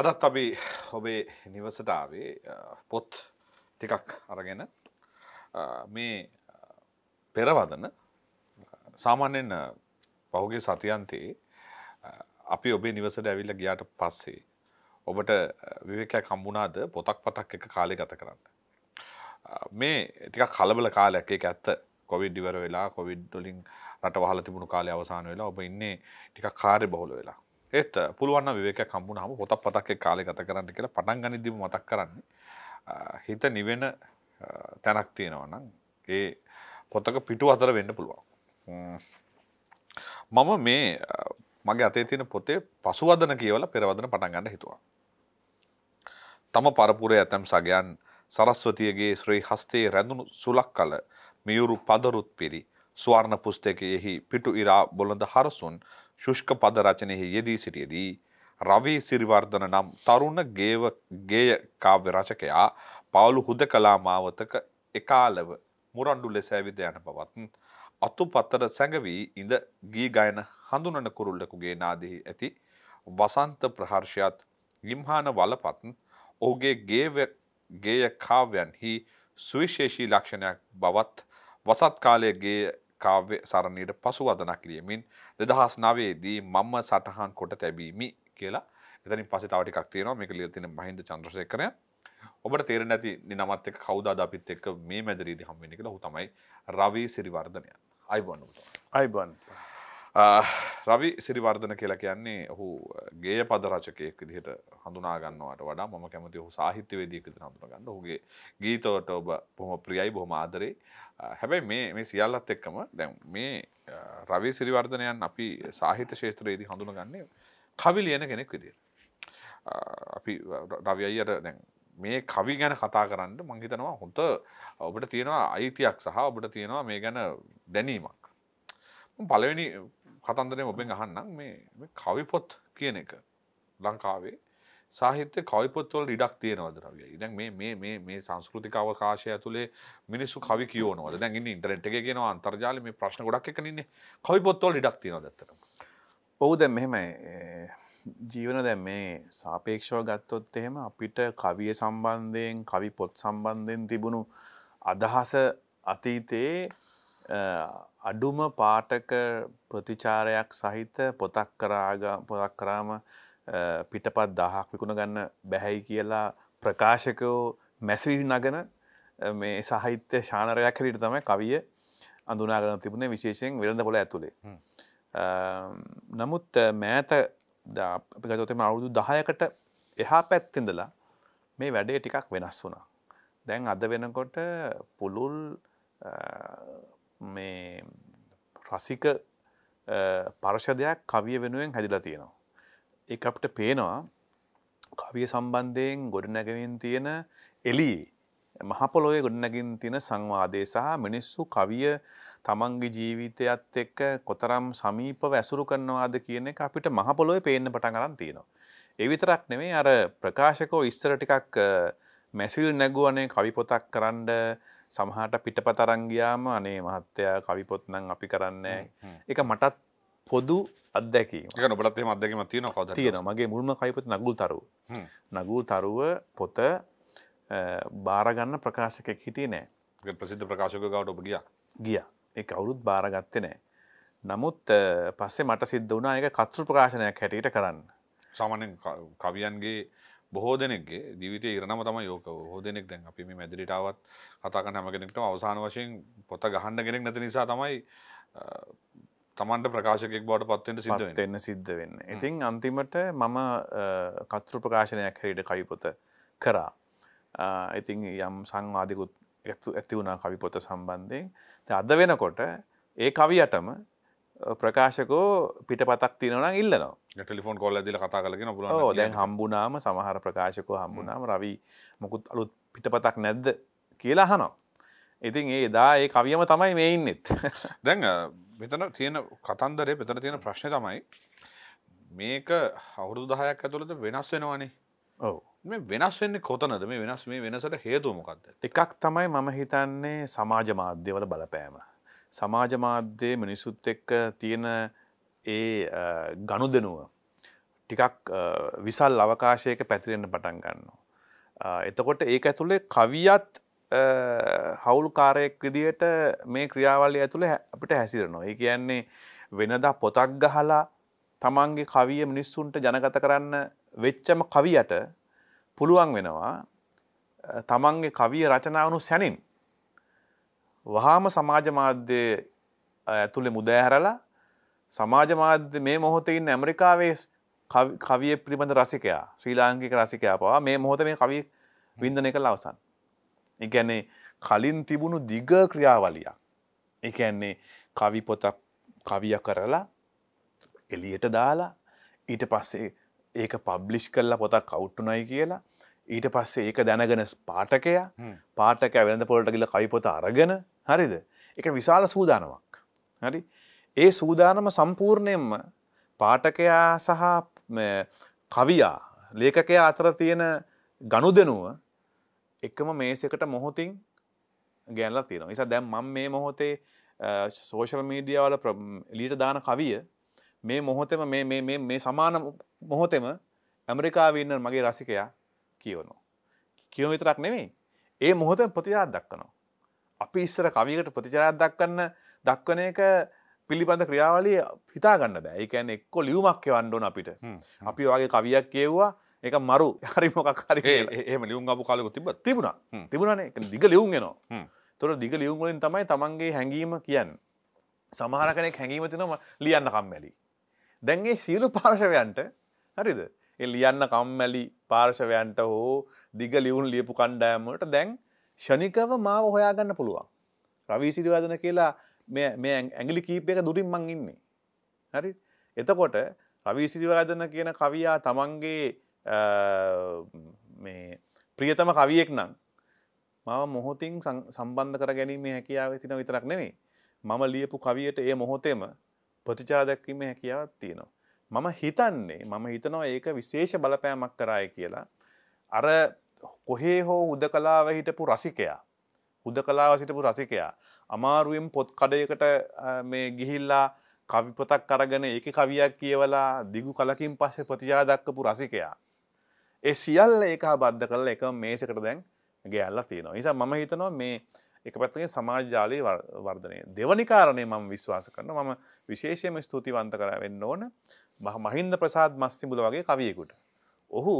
අදත් අපි ඔබේ නිවසටාවේ පොත් ටිකක් අරගෙන මේ පෙරවදන සාමාන්‍යෙන් පහුගේ සතියන්තයේ අපි ඔබේ නිවසට ඇවිල්ල ගියාට පස්සේ ඔබට විවේකයක් හම්බුණාද පොතක් පතක් එක කාලෙ ගත කරන්න. මේ ටික කලබල කාලයක් එක ඇත්ත කොවිඩ් ඉවර වෙලා කොවිඩ් ඩොලින් රට වහල තිබුණු කාලය අවසාන වෙලා ඔබ ඉන්නේ ටික කාරය බහුල වෙලා ඒත් පුළුවන් විවේකයක් හම්බුනහම පොතක් පතක් කාලේ ගත කරන්න කියලා පටන් ගනිද්දිම මතක් කරන්නේ හිත නිවෙන තැනක් තියෙනවා නම් ඒ පොතක පිටු අතර වෙන්න පුළුවන් මම මේ මගේ අතේ තියෙන පොතේ පසුවදන කියවලා පෙරවදන පටන් ගන්න හිතුවා තම පරපුරේ ඇතම් සගයන් සරස්වතියගේ ශ්‍රී හස්තේ රැඳුණු සුලක් කල මියුරු පදරුත් පිරි ස්වර්ණ පුස්තකයෙහි පිටු ඉරා බොළඳ හරසුන් ශුෂ්ක පද රචනයෙහි යෙදී සිටියදී රවී සිරිවර්ධන නම් තරුණ ගේව ගේය කාව්‍ය රචකයා පාලු හුද කලා මාවතක එකාලව මුරණ්ඩු ලෙස ඇවිද යන බවත් අතුපත්තර සැඟවී ඉඳ ගී ගයන හඳුනන කුරුල්ලකුගේ නාදෙහි ඇති වසන්ත ප්‍රහර්ෂයත් ගිම්හාන වලපත් ඔහුගේ ගේව ගේය කාව්‍යන්හි සුවිශේෂී ලක්ෂණයක් බවත් වසත් කාලයේ ගේය කාව්‍ය සරණීට පසු අදනක් ලියමින් දෙදහස් නවේදී මම සටහන් කොට තැබීමි කියලා එතනින් පසේ තවටිකක් තියෙනවා මේක ලියලා තියෙන මහින්ද චන්ද්‍රසේකරය ඔබට තේරෙන්නේ නැති නිනමත් එක්ක කවුද අද අපිත් එක්ක මේ මැදිරියේදී හම් වෙන්නේ කියලා ඔහු තමයි රවි සිරිවර්ධනය අයිබෝන් ඔබට අයිබෝන් රවි සිරිවර්ධන කියලා කියන්නේ ඔහු ගේය පද රචකයෙක් විදිහට හඳුනා ගන්නවට වඩා මම කැමති ඔහු සාහිත්‍යවේදියෙක් විදිහට හඳුනා ගන්න. ඔහුගේ ගීතවලට ඔබ බොහොම ප්‍රියයි බොහොම ආදරේ. හැබැයි මේ මේ සියල්ලත් එක්කම දැන් මේ රවී සිරිවර්ධනයන් අපි සාහිත්‍ය ශේත්‍රයේදී හඳුනගන්නේ කවි ලියන කෙනෙක් විදියට. අපි රවි අයියට දැන් මේ කවි ගැන කතා කරන්න මංහිතනවා හොඳ ඔබට තියෙනවා අයිතියක් සහ ඔබට තියෙනවා මේ ගැන දැනීමක්. පලවෙනි කතන්දරය ඔබෙන් අහන්නම් මේ කවිපොත් කියන එක ලංකාවේ සාහිත්‍ය කවිපොත්වල ඉඩක් තියෙනවද රවියයි දැන් මේ මේ මේ මේ සංස්කෘතික අවකාශය ඇතුලේ මිනිස්සු කවි කියවනවද දැන් ඉන්නේ ඉන්ටර්නෙට් එකේ කියනවා අන්තර්ජාලය මේ ප්‍රශ්න ගොඩක් එක ඉන්නේ කවිපොත්වල ඉඩක් තියෙනවද ඇත්තටම ඔව් දැන් මෙහෙමයි ජීවන දැන් මේ සාපේක්ෂව ගත්තොත් එහෙම අපිට කවිය සම්බන්ධයෙන් කවි පොත් සම්බන්ධයෙන් තිබුණු අදහස අතීතයේ අඩුම පාටක ප්‍රතිචාරයක් සහිත පොතක් කරාග පොතක් කරාම පිටපත් දහක් විකුණ ගන්න බැහැයි කියලා ප්‍රකාශකෝ මැසිරි නගන මේ සාහිත්‍ය ශානරයක් හරිට තමයි කවිය අඳුනාගන තිබුණේ විශේෂයෙන් වෙළඳ පොළ ඇතුළේ. නමුත් මෑත අපි ගතතම අවුරුදු දහයකට එහා පැත්තිඳලා මේ වැඩේ ටිකක් වෙනස් වුණා. දැන් අද වෙනකොට පුළුල් මේ රසික පර්ෂදයක් කවිය වෙනුවෙන් හැදිලා තියෙනවා. එක අපට පේනවා කවිය සම්බන්ධයෙන් ගොඩනැගමින් තියෙන එලි මහපොලොය ගොඩනැගින් තියෙන සංවාදය සහ මිනිස්සු කවිය තමන්ගේ ජීවිතයත් එක්ක කොතරම් සමීපව ඇසුරු කරනවාද කියන එක අපිට මහපොලොය පේන්න පටන් අරන් තියෙනවා. එවිතරක් නෙමේ අර ප්‍රකාශකෝ ඉස්සර ටිකක් මැසිල් නැගුවනේ කවිපොතක් කරන්න සමහට පිටපතරංගයාම අනේ මහත්තයා කවිපොත්නං අපි කරන්නේ එක මටත් පොදු අදැකීම නොබලත් එම අදැකම තියෙන කද තියෙන මගේ මුල්ම කයිපති නගුල් තරු නගුල් තරුව පොත බාරගන්න ප්‍රකාශකෙක් හිටිය නෑ ප්‍රසිද්ධ ප්‍රකාශක ගවට ඔබ ගිය ගිය ඒ අවුරුත් බාරගත්ත නෑ නමුත් පස්සේ මට සිද්ධ වනා එක කත්සු ප්‍රකාශනයක් හැටියට කරන්න සාමානෙන් කවියන්ගේ බොහෝ දෙනෙක්ගේ දිවිතය ඉරණම තම යෝක හෝ දෙනෙක් දැන් අපි මේ මැදිරිටාවත් කතාකන හැමගෙනෙක්ට අවසාන වශයෙන් පොත ගහන්න ගෙනෙක් නැති නිසා තමයි තමන්ට ප්‍රකාශකෙක් බවට පත්වෙන්ට සිද්ධ එන්න සිද්ධ වෙන්න. ඉතින් අන්තිමට මම කතෘ ප්‍රකාශනයක් හරිට කවිපොත කරා. ඉතින් යම් සංවාධිකුත් ඇතු ඇති වුණා කවිපොත සම්බන්ධයෙන් අද වෙනකොට ඒ කවියටම ප්‍රකාශකෝ පිටපතක් තිනවන ඉල්ලනවා ටෙලිෆෝන් කොල් ඇදිල කතා කලගෙන පුල දැන් හම්බුනාම සමහර ප්‍රකාශකෝ හම්බුනාම රවි මොකුත් අලුත් පිටපතක් නැද්ද කියලා හනෝ. ඉතින් ඒ දා ඒ කවියම තමයි මේ ඉන්නෙත්. දැන් මෙතන තියෙන කතන්දරේ මෙතන තියෙන ප්‍රශ්නය තමයි මේක අවුරුදු දහයක් ඇතුළද වෙනස් වෙනවානේ ඔව මේ වෙනස් වෙන්න කොතනද මේ වෙනස් මේ වෙනසට හේතුවමකක්ද එකක් තමයි මම හිතන්නේ සමාජ මාධ්‍යවල බලපෑම සමාජ මාධ්‍යයේ මිනිසුත් එක්ක තියෙන ඒ ගණු දෙනුව ටිකක් විසල් අවකාශයක පැතිරෙන්න්න පටන් ගන්නවා එතකොට ඒක ඇතුළේ කවියත් හවුල් කාරයෙක් විදියට මේ ක්‍රියාවලිය ඇතුළ අපිට හැසිරනවා. ඒ කියන්නේ වෙනදා පොතක් ගහලා තමන්ගේ කවිය මිනිස්සුන්ට ජනගත කරන්න වෙච්චම කවියට පුළුවන් වෙනවා තමන්ගේ කවිය රචනාවනු සැනින් වහාම සමාජ මාධ්‍ය ඇතුළේ මුදෑහැරලා සමාජ මාධ්‍ය මේ මොහොතඉන්න ඇමරිකාවේ කවිය පිළිබඳ රසිකයා ශ්‍රී ලාංකික රසිකයා පවා මේ මොහොත මේ කවි විින්දනය කළ අවසන් එකන්නේ කලින් තිබුණු දිග ක්‍රියාවලියක් එකන්නේ කවි පොතක් කවිය කරලා එලියට දාලා ඊට පස්සේ ඒක පබ්ලිෂ් කරලා පොතක් කවුට්ටුනයි කියලා ඊට පස්සේ ඒක දැනගෙන පාටකයා පාටක වෙළඳ පොලට ගිල කවිපොත අරගෙන හරිද එක විශාල සූදානමක් හරි ඒ සූදානම සම්පූර්ණයෙන්ම පාටකයා සහ කවියා ලේකකයා අතර තියෙන ගණු දෙනුව එකම මේසකට මොහොතින් ගැනලා තියෙන නිසා දැම් මම් මේ මොහොතේ සෝෂල් මීඩියවල ලීට දාන කවිය මේ මොහොතම මේ සමාන මොහොතෙම ඇමරිකාවන්න මගේ රසිකයා කියවනු. කියව විතරක් නෙවෙයි ඒ මොහොතම ප්‍රතිචාත් දක්කනවා. අපි ඉස්සර කවිකට ප්‍රතිචාරත් දක්කන්න දක්වන එක පිළිබඳ ක්‍රියාවලිය හිතාගන්න බෑ එකැන එක්කො ලියුමක් වන්ඩෝන අපිට අපි වගේ කවියක් කියව්වා එක මරු හරි මොකක් හරි ඒම ලියුම් අපපු කාලෙක තිබ තිබුණා තිබුණනේ දිග ලියුම් එනවා තොර දිග ලියුම්ගලින් තමයි තමන්ගේ හැඟීම කියන්න සමහර කනෙක් හැඟීම තිනම ලියන්න කම්මැලි දැන්ගේ සියලු පාර්ශවයන්ට හරිද එ ලියන්න කම්මැලි පාර්ශවයන්ට හෝ දිග ලියවුන් ලියපු කණ්ඩෑමට දැන් ෂනිකව මාව හොයාගන්න පුළුවන් රවී සිරිවාදන කියලා මේ ඇගිලි කීප එක දුරින් මං ඉන්නේ හරි එතකොට රවී සිරිවාදන කියන කවියා තමන්ගේ ප්‍රියතම කවියෙක් නම් මම මොහොතින් සම්බන්ධ කර ගැනීමේ හැකියාව තින විතරක් නෙවේ මම ලියපු කවියට ඒ මොහොතේම ප්‍රතිචා දැක්වීම හැකියාවත් තියෙනවා. මම හිතන්නේ මම හිතනවා ඒක විශේෂ බලපෑමක් කරාය කියලා අර කොහේ හෝ හුද කලාව හිටපු රසිකයා හුද කලාව සිටපු රසිකයා අමාරුවෙන් පොත් කඩයකට මේ ගිහිල්ලා කවිපතක් කරගෙන ඒක කවියක් කියවලා දිගු කලකින් පස්සේ ප්‍රතිජා දක්කපු රසිකයා ඒ සියල්ල ඒක බද්ධ කරල එක මේසකට දැන් ගෑල්ලා තියෙනවා නිසා මම හිතනවා මේ එක පැත්තගේ සමාජාලය වර්ධනය දෙවනිකාරණය මම විශ්වාස කරන මම විශේෂයම ස්තුතිවන්ත කර වෙන්න ඕන මහින්ද ප්‍රසාත් මස්සිබුල වගේ කවියකුට ඔහු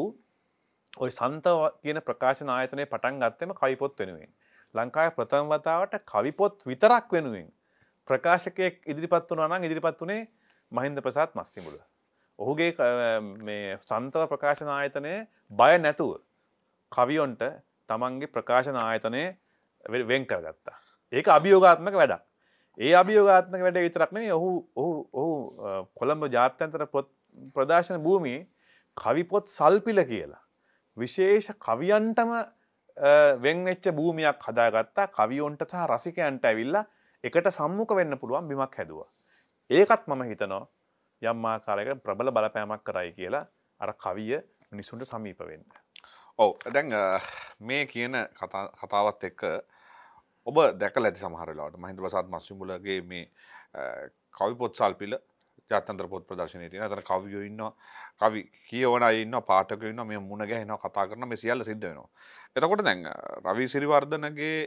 ඔය සන්ත කියන ප්‍රකාශන ආයතනය පටන් ගත්තම කවිපොත් වෙනුවෙන්. ලංකාය ප්‍රථමවතාවට කවිපොත් විතරක් වෙනුවෙන්. ප්‍රකාශකයෙක් ඉදිරිපත් වුණනම් ඉදිරිපත් වනේ මහින්ද ප්‍රසාත් මස්සිමුල. ඔහුගේ සන්තර ප්‍රකාශන ආයතනය බය නැතුව කවියොන්ට තමන්ගේ ප්‍රකාශන ආයතනය වෙන් කරගත්තා. ඒක අභියෝගාත්මක වැඩක්. ඒ අභියෝගාත්මක වැඩ විතරක්නේ ඔහු ඔහු ඔහු කොළඹ ජාත්‍යන්තර පොත් ප්‍රදර්ශන භූමි කවිපොත් සල්පිල කියලා. විශේෂ කවියන්ටම වෙන්වෙච්ච භූමියක් හදාගත්තා කවියොන්ට සහ රසිකයන්ට ඇවිල්ලා එකට සම්මුඛ වෙන්න පුළුවන් බිමක් හැදවා. ඒකත් මම හිතනවා යම්මා කාලයකට ප්‍රබල බලපෑමක් කරයි කියලා අර කවිය මිනිසුන්ට සමීපවෙන්න. ඔව දැන් මේ කියන කතාවත් එක්ක ඔබ දැකල ඇති සමහරලාට මහින්ද ප්‍රසාත් මස්සිමුලගේ මේ කවි පොත්සල් පිළ ජාතන්ත්‍ර පොත් ප්‍රදර්ශනය තියෙන අතර කවියෝ ඉන්න කවි කියවන ඉන්න පාටක ඉන්න මේ මුණ ගැහෙනවා කතා කරන මේ සියල්ල සිද්ධ වෙනවා. එතකොට දැන් රවී සිරිවර්ධනගේ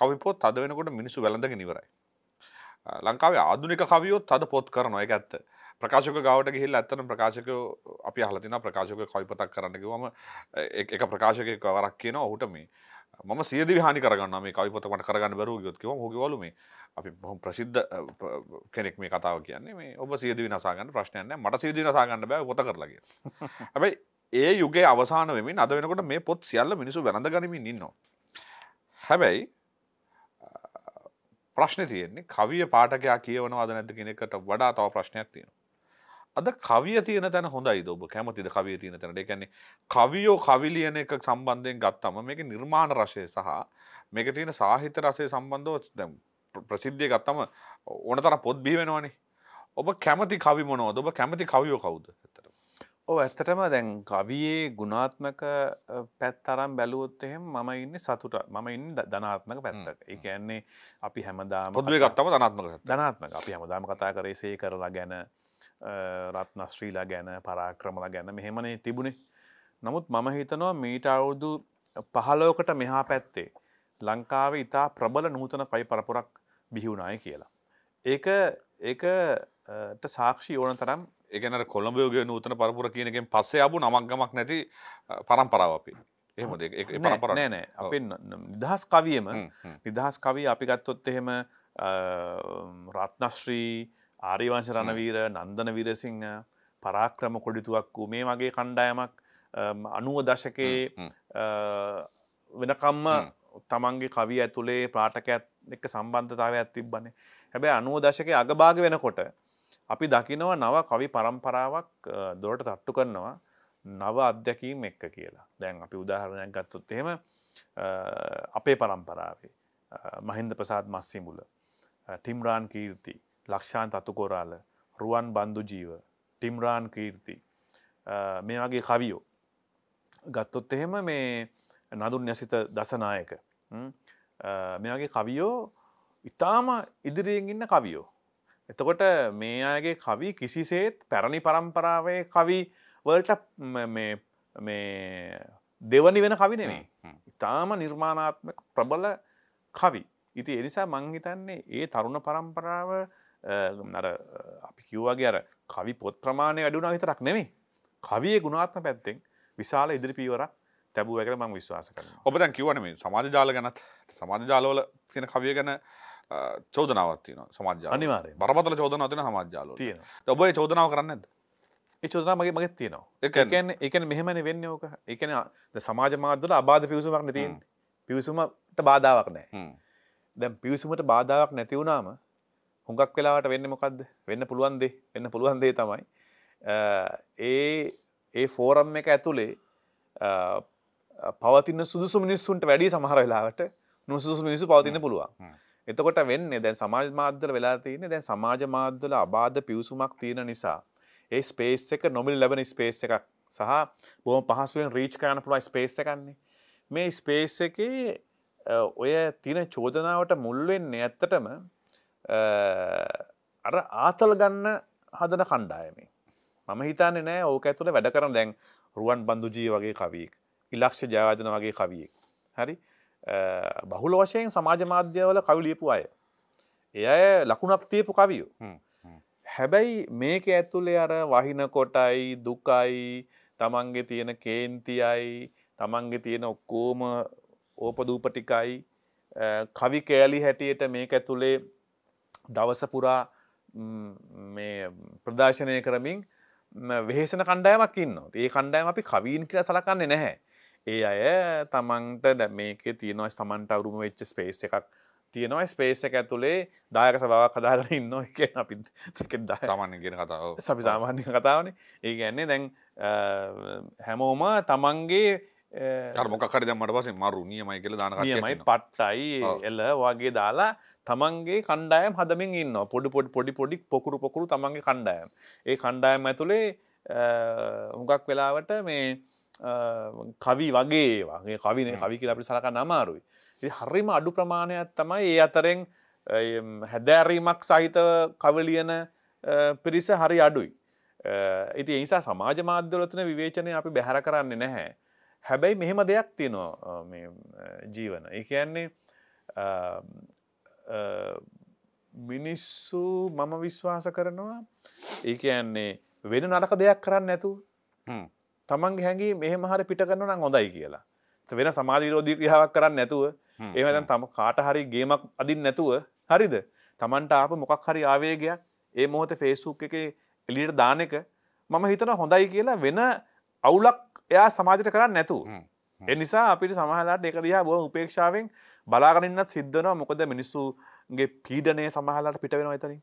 කවි පොත් අද වෙනකොට මිනිස්සු වැළඳගෙන ඉවරයි. ලංකාවේ ආධුනික කවියොත් අද පොත් කරනවා ඒක ඇත්ත. ප්‍රකාශක ගවට ගිහිල් ඇත්තන ප්‍රකාශක අපි හලතින ප්‍රකාශක කොයිපතක් කරන්නකිවම එක ප්‍රකාශක වරක් කියන ඔහුට මේ මම සියද විහානි කරගන්න මේ කවිපතකට කරගන්න බැරු යොත්කව හොකිවලුම අපි බොහොම ප්‍රසිද්ධ කෙනෙක් මේ කතාව කියන්නේ මේ ඔබ සියද විනසාගන්න ප්‍රශ්නයන්න මට සියද නසාගන්න බෑ පොත කරලගේ හැබයි ඒ යුගේ අවසාන වෙමින් අද වෙනකොට මේ පොත් සියල්ල මිනිසු වැඳ ගනිමින් ඉන්නවා. හැබැයි ප්‍රශ්න තියෙන්නේ කවිය පාටකයා කියවනවාද නැද කෙනෙකට වඩා තව ප්‍රශ්නයක් තියෙනවා. අද කවිය තියෙන තැන හොඳයි ඔබ කැමතිද කවිය තියෙන තැනට එකන්නේ කවියෝ කවිලියන එක සම්බන්ධයෙන් ගත්තම මේක නිර්මාණ රශය සහ මේක තියෙන සාහිත්‍ය රසය සම්බන්ධව දැම් ප්‍රසිද්ධිය ගත්තම ඕන තර පොත් බිවෙනවානේ ඔබ කැමති කවි මොනවද ඔබ කැමති කවියෝ කවුද ඇතට ඕ ඇත්තටම දැන් කවියේ ගුණාත්මක පැත්තරම් බැලුවොත් එහෙම මම ඉන්න සතුට මම ඉන්න ධනාත්මක පැත්තට එකන්නේ අපි හැමදාම ගත්තම ධනාත්මක ධනාත්මක අපි හැමදාම කතා කරේ සේ කරලා ගැන රත් නස්ශ්‍රීලා ගැන පරාක්‍රමල ගැන මෙහෙමනේ තිබුණේ නමුත් මම හිතනවා මීට අවුදු පහලෝකට මෙහා පැත්තේ ලංකාව ඉතා ප්‍රබල නූතන පයි පරපුරක් බිහිවුණය කියලා. ඒක ඒකට සාක්ෂි ඕන තරම් එකන කොළඹයෝගේ නූතන පරපුර කියනකින් පස්සේ අබු නමක්ගමක් නැති පරම්පරාව අපි. එහම නෑනෑ අප නිදහස් කවියම නිදහස් කවී අපි ගත්තොත් එහෙම රත්නශ්‍රී ආර්යවංශ රණවීර නන්දන විරසිංහ පරාක්‍රම කොඩිතුවක් වූ මේ වගේ කණ්ඩායමක් අනුව දශකයේ වෙනකම්ම තමන්ගේ කවි ඇතුළේ ප්‍රාටකඇත් එක සම්බන්ධතාව ඇත්තිබ බන්නේ හැබැ අනුව දශකය අගභාග වෙනකොට අපි දකිනව නව කවි පරම්පරාවක් දොරට තට්ටු කරනවා නව අධ්‍යැකීම් එක්ක කියලා දැන් අපි උදාහරණයක් ගත්තොත් එහෙම අපේ පරම්පරාවේ මහින්ද ප්‍රසාත් මස්සිමුල ටිම්රාන් කීර්ති ලක්ෂාන් තතුකෝරාල රුවන් බන්දු ජීව ටිම්රාන් කීර්ති මේ වගේ කවියෝ ගත්තොත් එහෙම මේ නදුන් නැසිත දසනායක මෙගේ කවියෝ ඉතාම ඉදිරියෙන් ඉන්න කවියෝ එතකොට මේ අයගේ කවි කිසිසේත් පැරණි පරම්පරාවේ කවි වලට දෙවනි වෙන කවි නෙමේ ඉතාම නිර්මාණාත්මක ප්‍රබල කවි ඉති එනිසා මංහිතන්නේ ඒ තරුණ පරම්පරාව නර අපි කිව්වගේ අර කවි පොත් ප්‍රමාණය වැඩුණා විතරක් නෙමේ කවිය ගුණාත්ම පැත්තෙන් විශාල ඉදිරිපීවරක් තැබූ වැකට මං විශ්වාස කරන ඔබදැන් කිවන මේ සමාජ ජාල ගැනත් සමාජ ජාලවල තියෙන කවිය ගැන චෝදනාවත්තින සමාජ අනිවාර බරපතල චෝදන තින සමාජාල තියෙන ඔබ චෝදනාව කරන්නද චෝදනාමගේ මගත් තියනවා එකන එකන මෙහමන වෙන්න ඕක එකන සමාජ මාදල අබාධ පිවිසුමක් නැතින් පිවිසුමට බාධාවක් නෑ දැම් පිවිසුමට බාධාවක් නැතිවුණාම හුඟක් වෙලාවට වෙන්න මොකක්ද වෙන්න පුළුවන් දේ වෙන්න පුළුවන් දේ තමයි ඒ ඒ ෆෝරම් එක ඇතුළේ පවතින සුදුසු මිනිස්සුන්ට වැඩි සමහර වෙලාවට නුසුසු මිනිසු පවතින්න පුළුවන් එතකොට වෙන්නේ දැන් සමාජ මාධ්‍යවල වෙලා තියෙන්නේ දැන් සමාජ මාධ්‍යවල අබාධ පිවිසුමක් තියෙන නිසා ඒ ස්පේස් එක නොමිල ලැබෙන ස්පේස් එකක් සහ බොහොම පහසුවෙන් රීච් කරන්න පුළුවන් ස්පේස් එකන්නේ මේ ස්පේස් එකේ ඔය තියෙන චෝදනාවට මුල් වෙන්නේ ඇත්තටම අර ආතල් ගන්න හදන කණ්ඩායමේ මම හිතන්නේ නෑ ඕක ඇතුළ වැඩ කරන දැන් රුවන් බන්දුජී වගේ කවියෙක් ඉලක්ෂ ජයවාදන වගේ කවියෙක් හරි බහුල වශයෙන් සමාජ මාධ්‍යවල කවිලියපු අය එය අය ලකුණක් තියපු කවියෝ හැබැයි මේක ඇතුළේ අර වහින කොටයි දුකයි තමන්ගේ තියෙන කේන්තියයි තමන්ගේ තියෙන ඔක්කෝම ඕපදූපටිකයි කවි කෑලි හැටියට මේක ඇතුළේ දවස පුරා ප්‍රදර්ශනය කරමින් වෙහෙසන කණ්ඩායමක් ඉන්න ඒ කණ්ඩායම අපි කවීන් කියලා සලකන්නේ නැහැ ඒ අය තමන්ට දැ මේක තියෙනවා තමන්ට අවරුම වෙච්ච ස්පේස් එකක් තියෙනවා ස්පේස් එක ඇතුළේ දායක සභාව කදාගෙන ඉන්න එක අපි සාමාන්‍යගෙන කතාව සපි සාමාන්‍ය කතාවනේ ඒ ගැන්නේ දැන් හැමෝම තමන්ගේ මොකර දමට පස මරු නියමයි කියල දාන නියමයි පට්ටයි එල්ල වගේ දාලා තමන්ගේ කණ්ඩායම් හදමින් ඉන්න පොඩි පොඩි පොඩි පොඩි පොකුරු පොකුරු තමන්ගේ කණ්ඩායම් ඒ කණ්ඩායම් ඇතුළේ හුඟක් වෙලාවට මේ කවි වගේ වගේ කවින කවි කියලා අපි සලක නමාරුයි හරිම අඩු ප්‍රමාණයක් තමයි ඒ අතරෙන් හැදෑරීමක් සහිතව කවලියන පිරිස හරි අඩුයි ඉති එනිසා සමාජ මාධ්‍යලතන විවේචනය අපි බැහැර කරන්නේ නැහැ හැබැයි මෙහෙම දෙයක් තියෙනවා ජීවන ඒ කියන්නේ මිනිස්සු මම විශ්වාස කරනවා ඒක ඇන්නේ වෙන නරක දෙයක් කරන්න ඇතු තමන් හැගේ මෙහම හර පිට කරන්න නම් හොඳයි කියලා වෙන සමාධීරෝධී ක්‍රියාවක් කරන්න නැතුව ඒමතන් තම කාට හරි ගේමක් අදින් නැතුව හරිද තමන්ට අප මොකක් හරි ආවේගයක් ඒ මොහොත ෆේසුක් එක එලියට දානක මම හිතන හොඳයි කියලා වෙන අවුලක් එයා සමාජයට කරන්න නැතු එනිසා අපිට සමහලාට එක දිහා බොහ උපේක්ෂාවෙන් බලාගන්නත් සිද්ධනවා මොකද මිනිස්සුගේ පීඩනය සමහලාට පිට වෙනවා එතනින්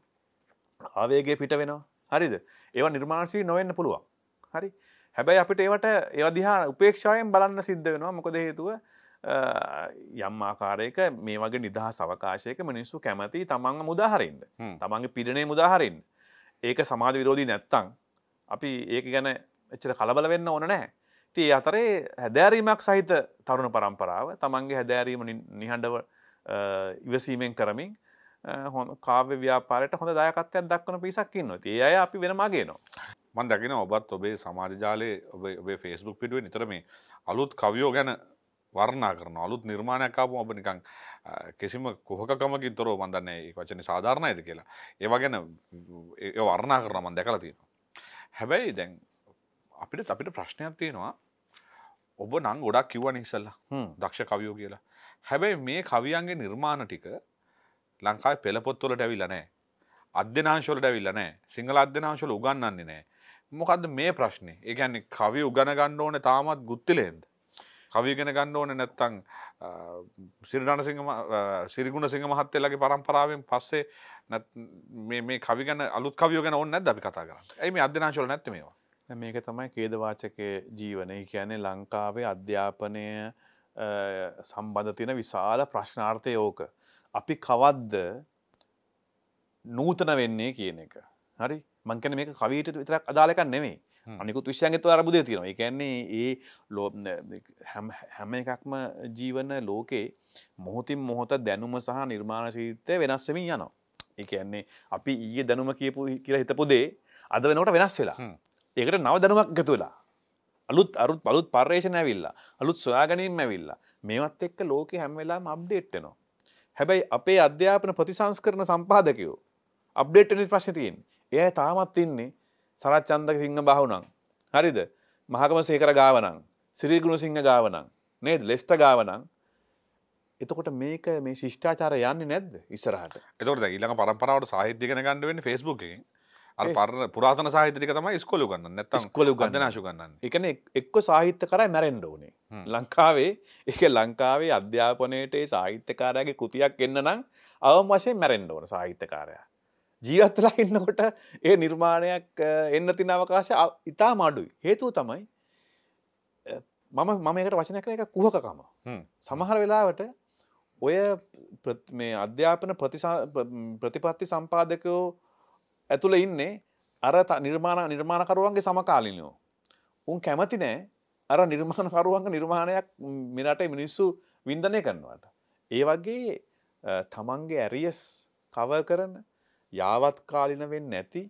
ආවේගේ පිට වෙනවා හරිද ඒවා නිර්මාණශී නොවෙන්න පුළුවන් හරි හැබැයි අපිට ඒවට ඒවදිහා උපේක්ෂාවෙන් බලන්න සිද්ධ වෙනවා මොකද හේතුව යම් ආකාරයක මේ වගේ නිදහ සවකාශයක මිනිස්සු කැමති තමන්ග මුදාහරින්ද තමන්ගේ පිඩනය මුදාහරින් ඒක සමාජ විරෝධී නැත්තං අපි ඒක ගැන එච්චර කලබල වෙන්න ඕන නෑ ති අතරේ හැදෑරීමක් සහිත තරුණ පරම්පරාව තමන්ගේ හැදෑරීම නිහඬව ඉවසීමෙන් කරමින් හො කාව ව්‍යාපාරයට හොඳ දායකත්වයක් දක්වන පිසක් ඉන්න තිය අය අපි වෙනමගේනවා මන් දකින ඔබත් ඔබේ සමාජජාලයේ ඔබේ ෆෙස්බුක් පිටුව නිතර මේ අලුත් කවියෝ ගැන වර්ණා කරන අලුත් නිර්මාණයක්කාපු ඔබ නිකං කිසිම කොහකමකින් තොරෝ මන්දන්නේ ඒ වචන සාධාරණයද කියලා ඒවා ගැන වර්ණා කරන මන් දැකලා තියෙනවා හැබැයි දැන් අපිට අපිට ප්‍රශ්නයක් තියෙනවා ඔබ නං ගොඩක් කිව්වන ඉසල්ලා දක්ෂ කවියෝ කියලා හැබැයි මේ කවියන්ගේ නිර්මාණ ටික ලංකායි පෙළපොත්වලට ඇවිල නෑ අධ්‍යනාංශවලට ඇවිල්ල නෑ සිංහල අධ්‍යනාංශවල උගන්නන්නේ නෑ මොකද මේ ප්‍රශ්නේ ඒගැන්නේ කවි උගන ගන්න ඕන තාමත් ගුත්තිලේන්ද කවිගෙන ගන්න ඕන නැත්තං සිරිඩාන සිරිගුණ සිංහ මහත්තෙල්ලගේ පරම්පරාවෙන් පස්සේ මේ කවිගන අලුත් කවියගෙන ඕන්න නැද අපි කතා කරන්න ඇයි මේ අධ්‍යනාශවල නැත්ත මේවා මේක තමයි කේදවාචක ජීවනය කියන්නේ ලංකාවේ අධ්‍යාපනය සම්බඳ තියෙන විශාල ප්‍රශ්නාර්ථය ඕක. අපි කවද්ද නූතන වෙන්නේ කියන එක. හරි මංකන මේ කවීට විතරක් අදාලක නෙමේ අනිකුත් විශ්‍යන්ගත අරබුදය තියෙනවා එකන්නේ ඒ ලෝ හැම එකක්ම ජීවන ලෝකේ මොහොතින් මොහොත දැනුම සහ නිර්මාණශීතය වෙනස්සමින් යනවා. එකන්නේ අපි ඊය දැනුම කියපු කියලා හිතපුදේ අද වෙනට වෙනස් වෙලා ඒකට නව දැනුවක් ගතුලා අලුත් අරුත් පලුත් පර්ේෂණ ඇවිල්ලා අලුත් සොයාගනින් ඇවිල්ලා මේවත් එක්ක ලෝක හැම්වෙලා අප්ඩේට්නවා හැබැයි අපේ අධ්‍යාපන ප්‍රතිසංස් කරන සම්පාදකයෝ අප්ඩේට්නි ප්‍රශ්තියෙන් එය තාමත් ඉන්නේ සරච්චන්දක සිංහ බහුනං හරිද මහකම සේකර ගාවනං සිරීගුණ සිංහ ගාවනං නේද ලෙස්ට ගාවනං එතකොට මේක මේ ශිෂ්ඨාචාර යන්නේ නැද්ද ඉස්සරහට එතකොට ඉළඟ පරම්පරාවට සාහිත්‍යගෙන ගන්නඩුවෙන් ෆෙස්බුක් එකෙන් අර පරණ පුරාතන සාහිත්‍යක තමයි ස්කොලු ගන්න නැත්තම් ස්කොලු ගන්දනාශු ගන්නන්නේ. ඒ කියන්නේ එක්ක සාහිත්‍ය කරා මැරෙන්න ඕනේ. ලංකාවේ ඒක ලංකාවේ අධ්‍යාපනයේට ඒ සාහිත්‍යකාරයාගේ කෘතියක් එන්න නම් අවම වශයෙන් මැරෙන්න ඕන සාහිත්‍යකාරයා. ජීවත් වෙලා ඉන්නකොට ඒ නිර්මාණයක් එන්න තියෙන අවකාශය ඉතාම අඩුයි. හේතුව තමයි මම මම ඒකට වචනයක් කරන එක කුහකකම. සමහර වෙලාවට ඔය මේ අධ්‍යාපන ප්‍රතිපත්ති සම්පාදකයෝ ඇතුළ ඉන්නේ අර නිර්මාණ නිර්මාණකරුවන්ගේ සමකාලිනෝ. උන් කැමති නෑ අර නිර්මාණකරුවන්ග නිර්මාණයක් මෙනට මිනිස්සු වින්දනය කරනවට. ඒ වගේ තමන්ගේ ඇරියස් කව කරන යාවත්කාලින වෙන්න නැති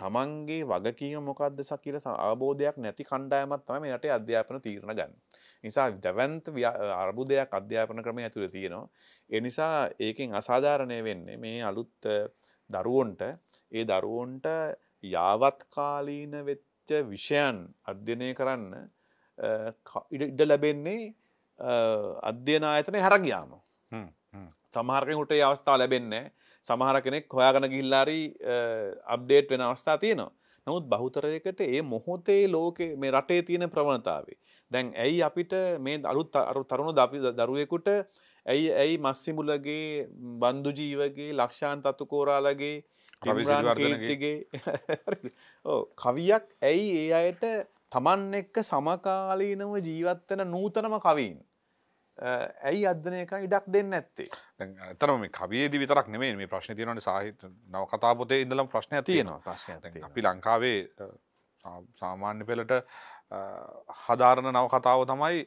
තමන්ගේ වගකීම මොකක්ද සකිල අවබෝධයක් නැති කණ්ඩායමත් තම මෙට අධ්‍යාපන තීරණ ගන්න. නිසා දැවන්ත අර්බුදයක් අධ්‍යාපන ක්‍රම ඇතුළ තියෙනවා. එනිසා ඒකෙන් අසාධාරණය වෙන්නේ මේ අලුත් දරුවන්ට ඒ දරුවන්ට යාවත්කාලීන වෙච්ච විෂයන් අධ්‍යනය කරන්න ඉඩ ලැබෙන්නේ අධ්‍යන ආයතනය හැරගයාම සමහරකෙන් හුටේ අවස්ථා ලැබෙන්නේ සමහර කෙනෙක් හොයාගන ගිල්ලාරි අබ්ඩේට් වෙන අවස්ථා තියනවා නමුත් බහුතරයකට ඒ මොහොතේ ලෝක මේ රටේ තියෙන ප්‍රවණතාවේ. දැන් ඇයි අපිට මේ අලුත් අරු තරුණු දරුවෙකුට ඇයි ඇයි මස්සිමුලගේ බන්දුජීවගේ ලක්ෂාන් තතුකෝරාලගේ ටිම්රාන්ගේ කවියක් ඇයි ඒ අයට තමන් එක්ක සමකාලීනව ජීවත්වන නූතනම කවීන්. ඇයි අධ්‍යනයක ඉඩක් දෙන්න ඇත්තේ තනම කවියේද විතරක් නෙමේ මේ ප්‍රශ්න තියනට සාහිත්‍ය නව කතාපොතේ ඉඳලම් ප්‍රශ්න තියෙනවා ප්‍රශ්න අපි ලංකාවේ සාමාන්‍ය පෙළට හදාරණ නව කතාව තමයි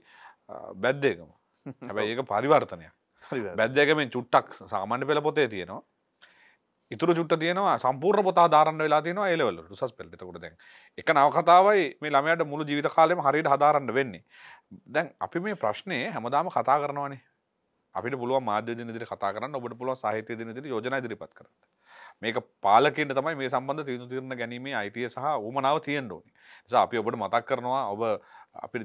බැද්දේකම හැබැයි ඒක පරිවර්තනයක් බැද්දකමෙන් චුට්ටක් සාමාන්‍ය පෙළ පොතේ තියෙනවා ඉතුර චුට්ට තියනවා සම්පූර්ණ පොතා ධාරන්න වෙලා තියෙනවා එලවල රුසස් පෙල්ලිතකොට දැන් එක නවකතාවයි මේ ළමයට මුළු ජීවිත කාලෙම හරියට හදාරන්න වෙන්නේ දැන් අපි මේ ප්‍රශ්නය හැමදාම කතා කරනවානේ අපිට පුළුව මාධ්‍ය දිනදිරි කතා කරන්න ඔබට පුළුව සාහිත්‍ය දිනදිරි යෝජනා ඉදිරිපත් කරන්න මේක පාලකෙන්ට තමයි මේ සම්බන්ධ තීරු තීරණ ගැනීමේ අයිතිය සහ උමනාව තියෙන්න ඕනේ නිසා අපි ඔබට මතක් කරනවා ඔබ අපි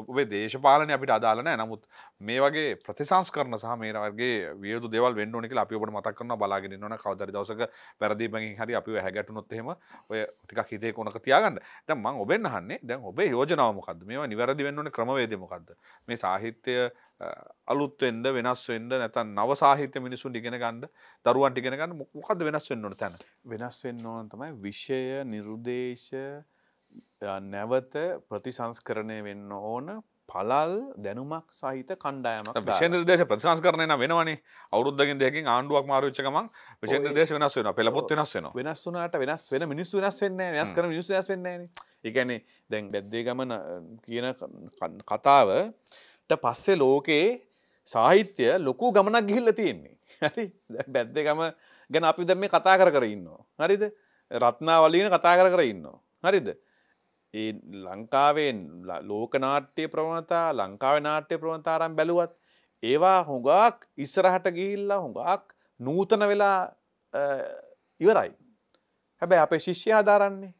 ඔබේ දේශපාලන අපිට අදාලනෑ නමුත් මේ වගේ ප්‍රතිසංස් කරන සහ මේ වගේ වියදු දෙවල් වෙන්න ඕනෙක අපි ඔබට මතක් කරන බලාගෙන න කවදරි දවසක පැරදිීමගින් හරි අපි හැගැටුනොත්හෙම ඔය ටික හිතේ කොනක තියාගන්න දැම ඔබෙන් හන්නේ දැන් ඔබේ යෝජනාවමකද මේ නිවැරදි වෙන්න ක්‍රමවේදමකක්ද මේ සාහිත්‍යය අලුත්වෙන්ඩ වෙනස් වෙන්ඩ නැතන් නව සාහිත්‍ය මිනිසු ඉගෙන ගන්නඩ දරුවන් ටිගෙනගන්න මොකද වෙනස් වෙන්නට තැන වෙනස් වෙන්න ඕන තමයි විෂය නිරුදේශ නැවත ප්‍රතිසංස්කරණය වෙන්න ඕන පලල් දැනුමක් සහිත කණ්ඩායම විශෂන්ද්‍ර දේශ ප්‍රතිසංස්කරණය වෙනවනේ අවුද්දගින් දෙකින් ආණ්ඩුවක් මාරච්චකම විශෂන්ද්‍ර දේශ වෙනස් වෙන පෙළපොත් වෙනස් වෙන වෙනස් වනාට වෙනස් වෙන මිනිස් වෙනස් වෙන්න වෙනස් කර මිනිස් වෙනස් වෙන්නේ එකනේ දැන් බැද්දේ ගමන කියන කතාවට පස්සේ ලෝකයේ සාහිත්‍ය ලොකු ගමනක් ගිහිල්ල තියෙන්නේ හරි බැද්දකම ගැන අපි දැම කතා කර කර ඉන්නවා හරිද රත්නා වලින කතා කර කර ඉන්නවා හරිද ඒ ලංකාවෙන් ලෝකනාට්‍යය ප්‍රවණතා ලංකාව නාට්‍ය ප්‍රවණතාරම් බැලුවත් ඒවා හොඟක් ඉස්සරහට ගිහිල්ලා හොඟක් නූතන වෙලා ඉවරයි හැබැ අපේ ශිෂ්‍යයාධාරන්නේ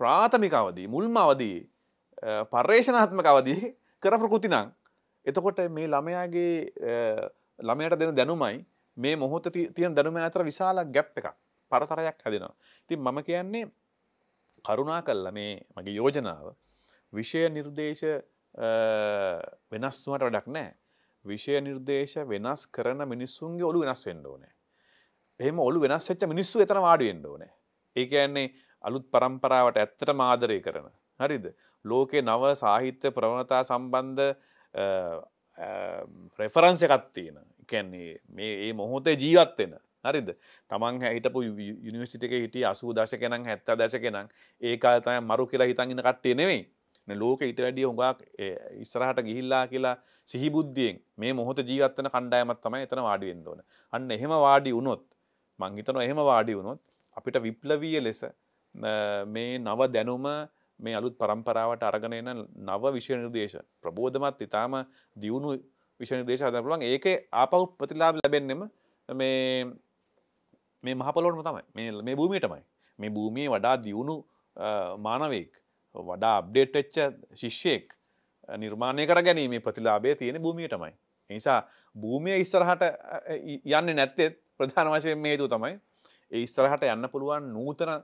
ප්‍රාථමිකවදී මුල්ම අවදී පර්ේෂණාත්මක අවදී කර ප්‍රකෘතිනං එතකොට මේ ළමයාගේ ළමයට දෙන දැනුමයි මේ මොහොත තියන දැනුම අතර විශාල ගැප් එක පරතරයක් හැදෙනවා තින් මම කියන්නේ කරුණා කල්ල මේ මගේ යෝජනාව විෂය නිර්දේශ වෙනස් වුවට වැඩක් නෑ විෂය නිර්දේශ වෙනස් කරන මිනිස්සුන්ගේ ඔලු වෙනස් වෙන්න ඕනේ. එහෙම ඔලු වෙනස් වෙච්ච මිනිස්සු එතන වාඩි වෙන්න ඕනේ. ඒ කියන්නේ අලුත් પરම්පරාවට ඇත්තටම ආදරය කරන. හරිද? ලෝකේ නව සාහිත්‍ය ප්‍රවණතා සම්බන්ධ රෙෆරන්ස් එකක් තියෙන. ඒ කියන්නේ මේ මේ මොහොතේ ජීවත් වෙන හරිද තමන් හිටපු යුනිවසිට එක හිටිය අසූ දශ කෙනම් හැත්ත දැශ කෙනම් ඒ කාලතය මරු කියලා හිතන්ගෙන කට්ටේ නෙවෙයි ලෝක ඉට වැඩිය හොඟක් ඉස්සරහට ගිහිල්ලා කියලා සිහිබුද්ධියෙන් මේ මොහොත ජීවත්තන කණ්ඩායමත් තමයි එතන වාඩිුවෙන්ඩ ඕන අන්න එහෙම වාඩි වුණොත් මංහිතන එහෙම වාඩි වුණොත් අපිට විප්ලවීය ලෙස මේ නව දැනුම මේ අලුත් පරම්පරාවට අරගෙන එන නව විෂයනිර්දේශ ප්‍රබෝධමත් ඉතාම දියුණු විෂනිර්දේශ අදර පුළුවන් ඒක ආපහු ප්‍රතිලාබ ලැබෙන්නෙම මේ මේ මහපලොටම තමයි මේ මේ භූමියටමයි මේ භූමිය වඩා දියුණු මානවෙක් වඩා අප්ඩේට්ච්ච ශිෂ්‍යයෙක් නිර්මාණය කර ගැනීම ප්‍රතිලාබය තියෙන භූමියටමයි. නිසා භූමිය ඉස්සරහට යන්න නැත්තෙත් ප්‍රධාන වශයෙන් මේතු තමයි ඒ ඉස්සරහට යන්න පුළුවන් නූතන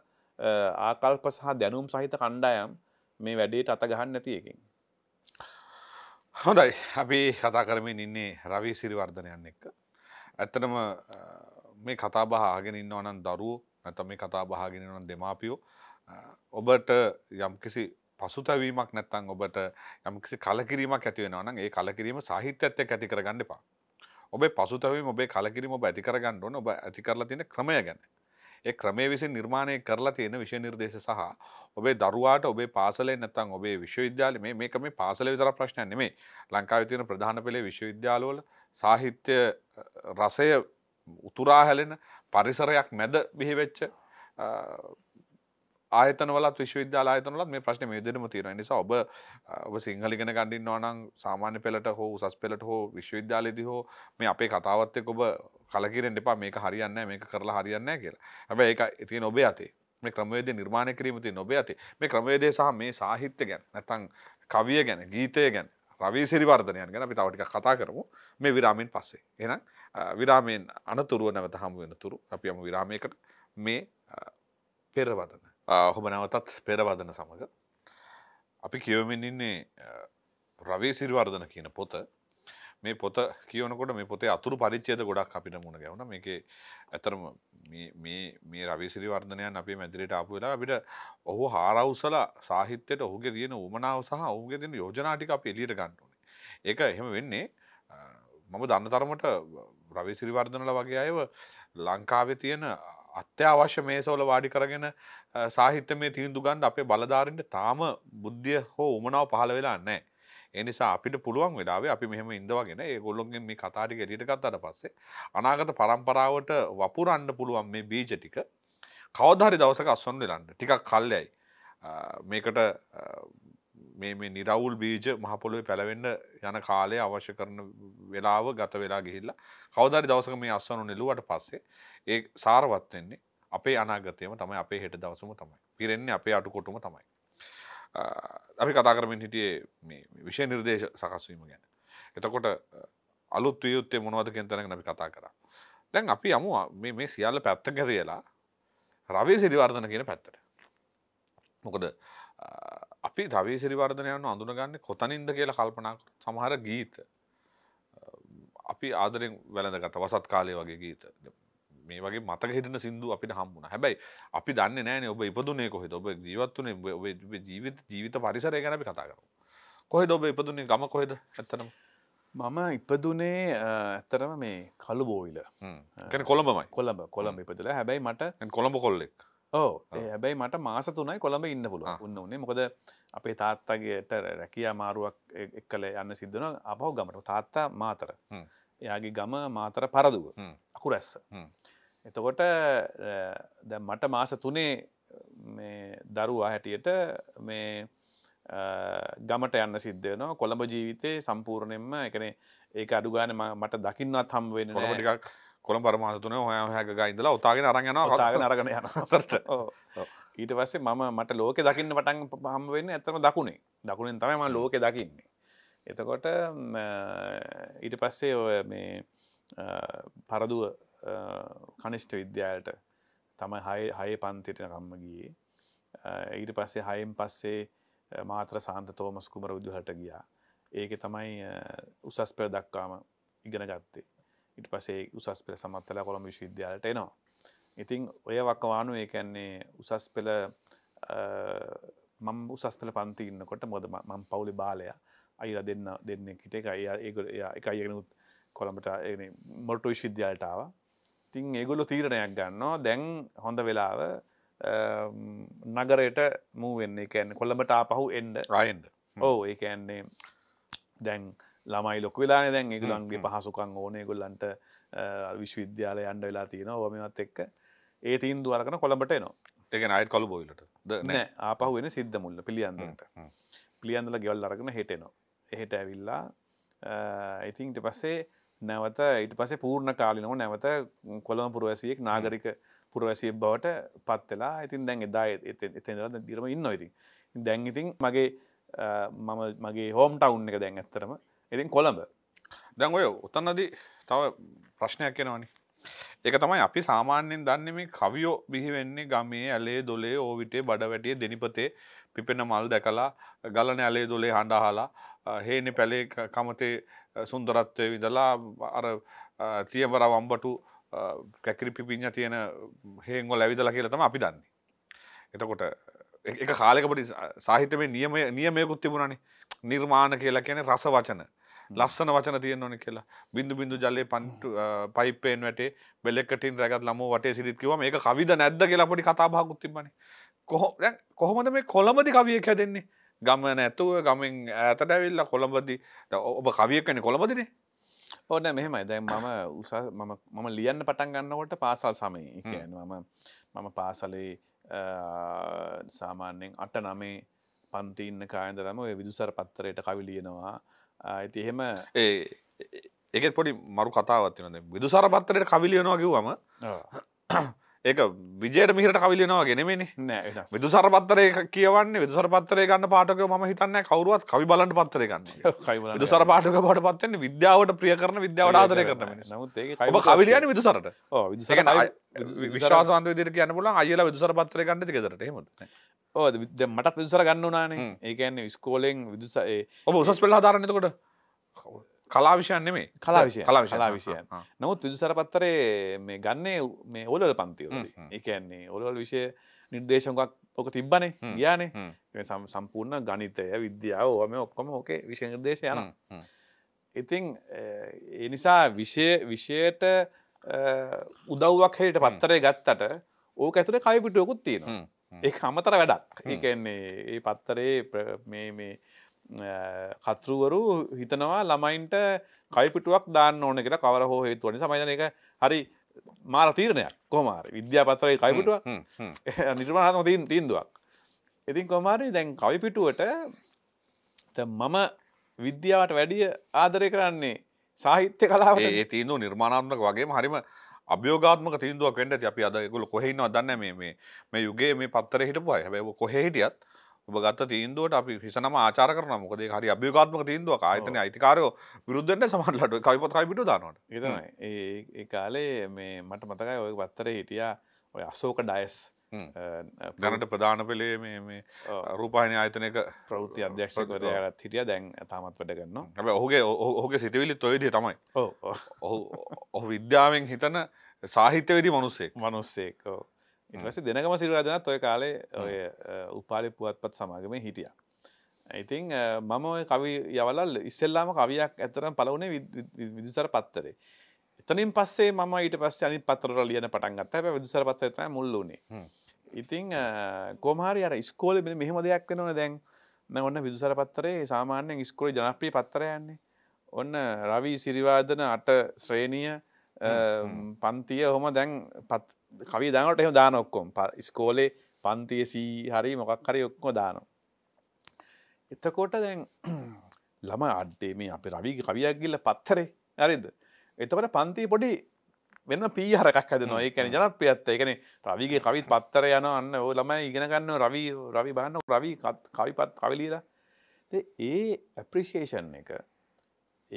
ආකල්ප සහ දැනුම් සහිත කණ්ඩායම් මේ වැඩේට අත ගහන්න නැති එකින්. හොඳයි අපි කතා කරමින් ඉන්නේ රවී සිරිවර්ධනයන්න එක්ක. ඇත්තටම මේ කතාබහ ආගෙන ඉන්න අනන් දරුවෝ නැත මේ කතා බහගෙන නම් දෙමාපියෝ ඔබට යම්කිසි පසුතැවීමක් නැත්තං ඔබට යම්කිසි කලකිරීමක් ඇතිවෙනවා නම් ඒ කලකිරීම සාහිත්‍යත් එක්ක ඇති කරගන්න එපා. ඔබේ පසුතැවීම ඔබේ කලකිරීම ඔබ ඇති කරගන්න ඕන ඔබ ඇති කරලා තියෙන ක්‍රමය ගැන. ඒ ක්‍රමේ විසින් නිර්මාණය කරලා තියෙන විෂය නිර්දේශ සහ ඔබේ දරුවාට ඔබේ පාසලේ නැත්නම් ඔබේ විශ්වවිද්‍යාලේ මේ මේක මේ පාසලේ විතරක් ප්‍රශ්නයක් නෙමෙයි. ලංකාවේ තියෙන ප්‍රධාන පෙළේ විශ්වවිද්‍යාලවල සාහිත්‍ය රසය උතුරා හැලෙන පරිසරයක් මැද බිහිවෙච්ච ආයතනවලත් විශ්වවිද්‍යාල ආයතනවලත් මේ ප්‍රශ්නේ මේ විදිහටම තියෙනවා. ඒ නිසා ඔබ ඔබ සිංහල ඉගෙන ගන්න ඉන්නවා නම් සාමාන්‍ය පෙළට හෝ උසස් පෙළට හෝ විශ්වවිද්‍යාලයේදී හෝ මේ අපේ කතාවත් එක්ක ඔබ කලකිරෙන්න එපා. මේක හරියන්නේ නැහැ. මේක කරලා හරියන්නේ නැහැ කියලා. හැබැයි ඒක තියෙන ඔබේ අතේ. මේ ක්‍රමවේදය නිර්මාණය කිරීම තියෙන ඔබේ අතේ. මේ ක්‍රමවේදය සහ මේ සාහිත්‍ය ගැන නැත්නම් කවිය ගැන, ගීතය ගැන, රවී සිරිවර්ධනයන් ගැන අපි තව ටිකක් කතා කරමු. මේ විරාමෙන් පස්සේ. එහෙනම් විරාමයෙන් අනතුරුව නැවත හමුවෙන තුරු අපි යම විරාමයකට මේ පෙරවදන හොම නැවතත් පෙරවදන සමඟ අපි කියවමින් ඉන්නේ රවේ සිරිවර්ධන කියන පොත මේ පොත කියවනකොට මේ පොතේ අතුරු පරිච්චේද ගොඩක් අපිට මුණ ගැවුණ මේක ඇතරම මේ රවිසිරිවර්ධනයන් අපේ මැදිරිට ආපු වෙලා අපිට ඔහු හාරවසලා සාහිත්‍යයට ඔහුගේ තියෙන උමනාව සහ ඔහුගේ දෙන යෝජනාටික අප එලියට ගන්නඕනේ ඒක එහෙම වෙන්නේ මම දන්න තරමට රවිසිරිවර්ධනල වගේ අයව ලංකාවෙ තියෙන අත්‍යවශ්‍ය මේසවල වාඩි කරගෙන සාහිත්‍ය මේ තිීන්දු ගන්ඩ අපේ බලධාරන්ට තාම බුද්ධිය හෝ උමනාව පහළ වෙලා නෑ. එනිසා අපිට පුළුවන් වෙලාවේ අපි මෙහම ඉඳවගෙන ඒ ගොල්ලොන්ගේ මේ කතාටික එඩිටකත් අට පස්සේ අනාගත පරම්පරාවට වපුරන්ඩ පුළුවන් මේ බීජ ටික කවධරි දවසක අස්සොන් වෙලන්න ටිකක් කල්ලයයි මේකට මේ නිරවුල් බීජ මහපොළුවේ පැලවෙන්න යන කාලය අවශ්‍ය කරන වෙලාව ගත වෙලා ගිහිල්ලා කවදාරි දවසක මේ අස්වනු නෙළුවට පස්සේ ඒ සාරවත් වෙන්නේ අපේ අනාගතයම තමයි අපේ හෙට දවසම තමයි. පිරෙන්නේ අපේ අටුකොටුම තමයි. අපි කතා කරමින් හිටියේ මේ විෂය නිර්දේශ සකස් වීම ගැන. එතකොට අලුත් විය යුත්තේ මොනවද කියන තැනක අපි කතා කරා. දැන් අපි යමු මේ මේ සියල්ල පැත්තක තියලා රවි සිරිවර්ධන කියන පැත්තට. මොකද අපි රවී සිරිවර්ධනයන් අඳුනගන්න කොතනින්ද කියලා කල්පනා සමහර ගීත අපි ආදරෙන් වැළඳගත වසත් කාලය වගේ ගීත මේ වගේ මතක හිටන සිින්දු අපිට හම්බුණ හැබැයි අපි දන්න නෑන ඔබ ඉපදුනේ කොහෙද ඔබ ජීවත්වනේ ජීවිත ජීවිත පරිසරය ගැනපි කතා කරු කොහෙද ඔබ ඉපදුනේ ගම කොහෙද ඇත්තනම මම ඉපදුනේ ඇත්තරම මේ කළුබෝයිල කොළඹමයි කොළඹ කොළඹ ඉපදලා හැබැයි මට කොළඹ කොල්ලෙක් ඕ හැබැයි මට මාස තුනයි කොළඹ ඉන්න පුළුව උන්න උනේ මොකද අපේ තාත්තගේට රැකිය අමාරුවක් එක් කළ යන්න සිද්ධන අපහෝ ගමට තාත්තා මාතර එයාගේ ගම මාතර පරදුව අකු රැස්ස එතකොට දැ මට මාස තුනේ දරුවා හැටියට මේ ගමට යන්න සිද්ධන කොළඹ ජීවිතය සම්පූර්ණයෙන්ම එකනේ ඒක අඩුගාන මට දකින්නත් හම් වෙන ටිකක් කොළම් පරමාසතුන හොය හැක ඉදලා ඔතාගෙන අරගෙන තාගෙන අරගෙන යනට ඊට පස්සේ මම මට ලෝක දකින්න පටන් පහම වෙන්න ඇතම දකුණේ දකුණෙන් තමයිම ලෝක දකින්නේ එතකොට ඊට පස්සේ ඔය මේ පරදුව කනිෂ්ට විද්‍යාලට තමයි හය හය පන්තිටනකම්ම ගියේ ඊට පස්සේ හයෙන් පස්සේ මාත්‍ර සාන්ත තෝමස් කුමර විදුහට ගියා ඒක තමයි උසස් පෙර දක්වාම ඉගෙන ගත්තේ ඉට පසේ උසස් පෙළ සමත්තල කොළඹ විශ්විද්‍යාලට එනවා. ඉතිං ඔය වකවානු ඒකැන්නේ උසස් පෙළ මම උසස් පෙළ පන්තිඉන්නකොට මොද මං පවුලි බාලය අයිර දෙන්න දෙන්න කිට එක ඒග එක අයගෙනුත් කොළඹට මොටු විශ්විද්‍යාලටාව තින් ඒගොල්ලො තීරණයක් ගන්නවා දැන් හොඳ වෙලාව නගරයට මූවෙන්නේ කැන්න කොළඹට ආපහු එන්ඩ රයින්ඩ ඕ ඒකඇන්නේ දැන් ළමයි ලොක් වෙලාන දැන් එකගලන්ගේ පහසුකං ඕනය ගොල්ලන්ට විශ්විද්‍යාලය අන්ඩ වෙලා තියෙන ඔබමත් එක්ක ඒ තින් දුවරකන කොළඹට නවා එක අයත් කලු බොයිලට නෑ ආපහ වෙන සිද්ධ මුල්ල පිළියන්දට පිළියන්දල ගෙවල් අරගෙන හෙටනවා එහෙට ඇවිල්ලා ඉතින්ට පස්සේ නැවත ඉට පස පූර්ණ කාලිනව නැවත කොළම පුරවැසියෙක් නාගරික පුරවැසිය බවට පත්වෙලා ඉතින් දැන් එදා එතෙදල දිරම ඉන්න ඉතින් දැන් ඉතින් මගේ මම මගේ හෝම් ටවුන් එක දැන් ඇත්තරම ඉතින් කොළඹ දැන් ඔය උතන්නදී තව ප්‍රශ්නයක් එෙනවනි එක තමයි අපි සාමාන්‍යෙන් දන්න මේ කවියෝ බිහිවෙන්නේ ගමේ ඇලේ දොලේ ඕවිටේ බඩ වැටිය දෙනිපතේ පිපෙන මල් දැකලා ගලන ඇලේ දොලේ හඬහලා හේනෙ පැලේ කමතේ සුන්දරත්වය විඳලා අර තියවර වම්බටු කැකිරි පිපිංහ තියෙන හේංගො ලැවිදලා කියලා තම අපි දන්නේ. එතකොට එක කාලෙකට සාහිත්‍යමේ නියමය නියමයකුත් තිබුණනේ නිර්මාණ කියලා කියන රස වචන ලස්සන වචන තියෙන ඕන කියලා බිඳු බිඳු ජලය පන්ටු පයිපෙන් වැටේ බෙලෙක්කටින් රැගත් ලම වටේ සිරිත් කිව මේ කවිද නැද්ද කියලා පොඩි කතාභාකුත් තිබන්නේ කොහො කොහොමද මේ කොළඹදි කවියක් හැදෙන්නේ ගම නැතුව ගමෙන් ඇතට ඇවිල්ලා කොළඹදි ඔබ කවියකන කොළඹදිනේ ඕන මෙහෙමයි දැන් මම උස මම ලියන්න පටන් ගන්නකොට පාසල් සමය මම මම පාසලේ සාමාන්‍යයෙන් අට නමේ පන්තිඉන්න කායන්දරම ඔය විදුසර පත්තරයට කවිලියනවා ඇති එහෙම ඒ එක පොඩි මරු කතාවත්තිනද විදුසර පත්තරයට කවිලියනවා කිව්වම ඒක විජයට මිහිට කවිලනවා ගෙනෙමනි නෑ විදුසර පත්තරය කියවන්නේ විදුසර පත්තරය ගන්න පාටක ම හිතන්න කවරුවත් කවි බලට පත්තර ගන්න විදුසර පාටක පට පත්වන්නේ විද්‍යාවට ප්‍රිය කරන විද්‍යාවට ආදරය කරන ඔබ කවිලයන විදුසරට විශවාසන්ත විදිර කියන්න පුලන් අයලා විදුසර පත්තරය ගන්න ගෙදරට හෙමට ඕ මටත් විදුසර ගන්න නානේ ඒකන්නේ විස්කෝලෙන් විදුසඒ ඔබ උසස් පෙල් ආධාරණතකොට කවු කලාවිෂයන් නෙමේ කලාවිෂය කලා විෂයන් නමුත් විදු සරපත්තරේ මේ ගන්නේ මේ ඔලල පන්තිවල එකන්නේ ඔලවල් විෂය නිර්දේශකක් ඕක තිබ්බනේ ගියානේ සම් සම්පූර්ණ ගනිතය විද්‍යාව ඕම ඔක්කොම ඕකේ විෂය නිර්දේශ යන ඉතිං ඒ නිසා විෂය විෂයට උදව්වක් හෙට පත්තරේ ගත්තට ඕක ඇතුළේ කවිපිටුවකුත් තියෙන ඒ අමතර වැඩක් ඒකන්නේ ඒ පත්තරේ මේ කතරුවරු හිතනවා ළමයින්ට කයිපිටුවක් දාන්න ඕන එකට කවර හෝ හේතුවනි සමයින එක හරි මාර තීරණයක් කොමාර විද්‍යාපත්තරයි කයිපිටුව නිර්මාණාත්ම තිීන් තීන්දුවක් ඉතින් කොමාරි දැන් කවිපිටුවට මම විද්‍යාවට වැඩිය ආදරය කරන්නේ සාහිත්‍ය කලාව ඒ තිීන්දු නිර්මාණාත්මක වගේ හරිම අභ්‍යෝගාත්මක තීන්දුවක් වෙන්ට අපි අදගුල කොහෙන්න අදන්න මේ මේ යුගේ මේ පත්තර හිටපුයි හැබ කොහෙහිටියත් ඔබ ගත්ත තීන්දුවට අපි හිසනම ආචාර කරන මොකද හරි අභියෝගාත්මක තීන්දුවක් ආයතන අයිතිකාරයෝ විරුද්ධෙන්ට සමහරලට කවිපොත් කයිපිට දානවට ඒතමයි ඒ කාලේ මේ මට මතකයි ඔය පත්තරේ හිටියා ඔය අසෝක ඩයස් දැනට ප්‍රධාන පෙළේ මේ රූපාහින ආයතනක ප්‍රෘති අධ්‍යක්ෂකරයාගත් හිටිය දැන් තාමත් වැඩගන්න ැ ඔහුගේ ඔහුගේ සිටවිලි තොයිද තමයි ඔහු ඔහු විද්‍යාවෙන් හිතන සාහිත්‍යවෙදි මනුස්සේ මනුස්සේකෝ ඉටවස දෙනකම සිල්වාදනත් ඔය කාලේ ඔය උපාලි පුවත්පත් සමාගම හිටිය. ඉතිං මම ඔය කවි යවලල් ඉස්සෙල්ලාම කවියක් ඇතරම් පලවනේ විදුසර පත්තරේ. එතනින් පස්සේ ම ඊට පස්ස අනි පතර ලියන පටන්ගත් ඇ විදුසර පත්ත ඇත මුල්ලුණේ. ඉතිං කෝමහරි අර ස්කෝල මෙ මෙහෙම දෙයක් වෙනවන දැන් ඔන්න විදුසර පත්තරේ සාමාන්‍යෙන් ස්කෝල ජනප්‍රී පත්තරයන්නේ. ඔන්න රවී සිරිවාදන අට ශ්‍රේණිය පන්තිය හොම දැන් පත් කවි දනට එහම දාන ඔක්කොම ස්කෝලේ පන්තියසී හරි මොකක් හරි ඔක්කොම දානවා. එතකොට දැන් ළම අඩ්ඩේ මේ අපි රවී කවියක් ගිල්ල පත්තරේ හරිද. එතකට පන්ති පොඩි වෙන්න පී හරකක් හද නොය කැන ජනපියත්ත එකන රවිගේ කවිත් පත්තර යන අන්න ඕ ළමයි ඉගෙනගන්න රවී රවි බන්න රවී කවිපත් කවිලීලා ඒ ඇප්‍රිෂේෂන් එක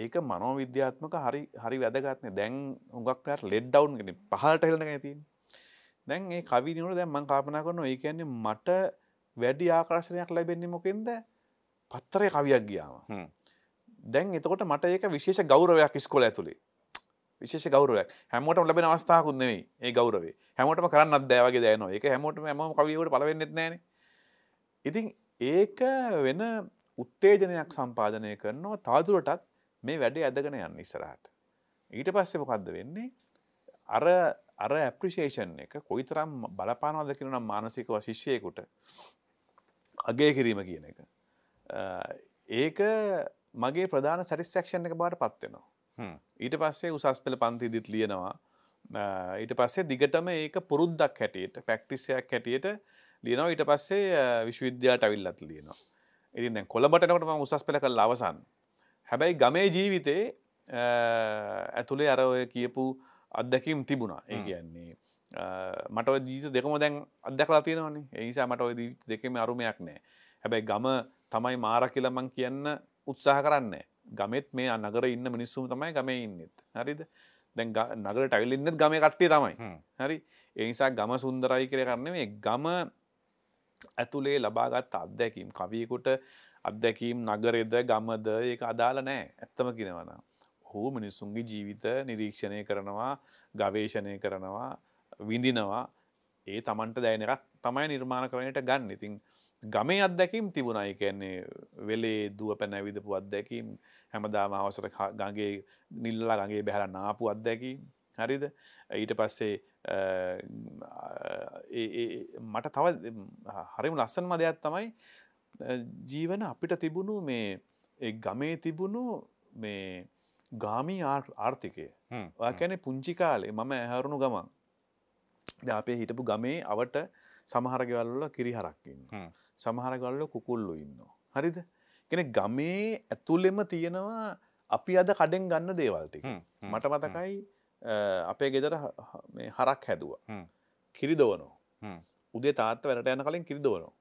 ඒක මනෝවිද්‍යාත්මක හරි හරි වැදගත්න දැන් හුඟක් පැට ලෙඩ් ඩවන් ගෙන පහල්ට හෙලන ඇතින් දැන් ඒ කවිනට දැන් මං කාපනා කරන ඒ කියන්නේ මට වැඩි ආකාශනයක් ලැබෙන්නේ මොකෙන්ද පත්තරය කවියක් ගියාම දැන් එතකොට මට ඒක විශේෂ ගෞරවයක් ස්කොල ඇතුළේ විශේෂ ගෞරවයක් හැමෝටම ලැබෙන අවස්ථාවකුත් නෙවෙයි ඒ ගෞරවේ හැමෝටම කරන්න අද්දෑ වගේ දෑනවා ඒක හැමෝටම හැමෝම කවියකට පළවෙන්නෙත් නැහනේ ඉතින් ඒක වෙන උත්තේජනයක් සම්පාදනය කරනවා තාදුරටත් මේ වැඩේ ඇදගෙන යන්න ඉස්සරහට ඊට පස්සේ මොකද්ද වෙන්නේ අර අර ඇප්‍රිශේෂන් එක කොයිතරම් බලපානවද කියෙනනම් මානසිකව ශිෂ්‍යයකුට අගේ කිරීම කියන එක. ඒක මගේ ප්‍රධාන සැටිස්ටක්ෂන් එක බාට පත්වෙනවා. ඊට පස්සේ උසස් පෙළ පන්තිදිත් ලියනවා. ඊට පස්සේ දිගටම ඒක පුරුද්දක් හැටියට පැක්ටිසියක් හැටියට ලියනවා ඊට පස්සේ විශ්වවිද්‍යාට අවිල්ලත් ලියනවා. ඉතින් කොළඹටනකට ම උසස් පෙළ කල් අවසන්. හැබැයි ගමේ ජීවිතේ ඇතුළේ අරය කියපු අත්දැකම් තිබුණා ඒ කියන්නේ මට ජීත දෙකම දැන් අදදකලා තියෙනවන්නේ ඒනිසා මට ඔයදී දෙකම අරුමයක් නෑ හැබැයි ගම තමයි මාර කියලමං කියන්න උත්සාහ කරන්න ගමෙත් මේ අනගර ඉන්න මිනිස්සුම තමයි ගම ඉන්නෙත් හරිද දැන් නගර ටයිල්ලඉන්නත් ගම කට්ටේ තමයි හරි ඒනිසා ගම සුන්දරයි කර කරන්න මේ ගම ඇතුළේ ලබාගත් අත්දැකීම් කවියකුට අත්දැකීම් නගරෙද ගමද ඒ අදාල නෑ ඇත්තම කියෙනවනා හෝ මිනිස්සුන්ගේ ජීවිත නිරීක්ෂණය කරනවා ගවේශණය කරනවා විඳිනවා ඒ තමන්ට දැනකත් තමයි නිර්මාණ කරනයට ගන්න ඉතින් ගමේ අත්දැකීම් තිබුණයි කියන්නේ වෙලේ දුව පැන ඇවිදපු අත්දැකීම් හැමදාම අවසර ගගේ නිල්ලා ගගේ බැහල නාපු අත්දැකීම් හරිද ඊට පස්සේ මට තව හරිම ලස්සන්ම දෙයක් තමයි ජීවන අපිට තිබුණු මේ ගමේ තිබුණු මේ ගාමී ආර්ථිකය කැනෙ පුංචි කාලේ මම ඇහරුණු ගමන් ද අපේ හිටපු ගමේ අවට සමහරගවල්ල කිරිහරක්කින්න සමහරගල්ල කුකුල්ලු ඉන්න. හරිද කෙන ගමේ ඇතුලෙම තියෙනවා අපි අද කඩෙන් ගන්න දේවල්ටි මට මතකයි අපේ ගෙදර හරක් හැදුව කිරිදවනෝ උදේ තාත්ත වැට යන කලින් කිරිදවනෝ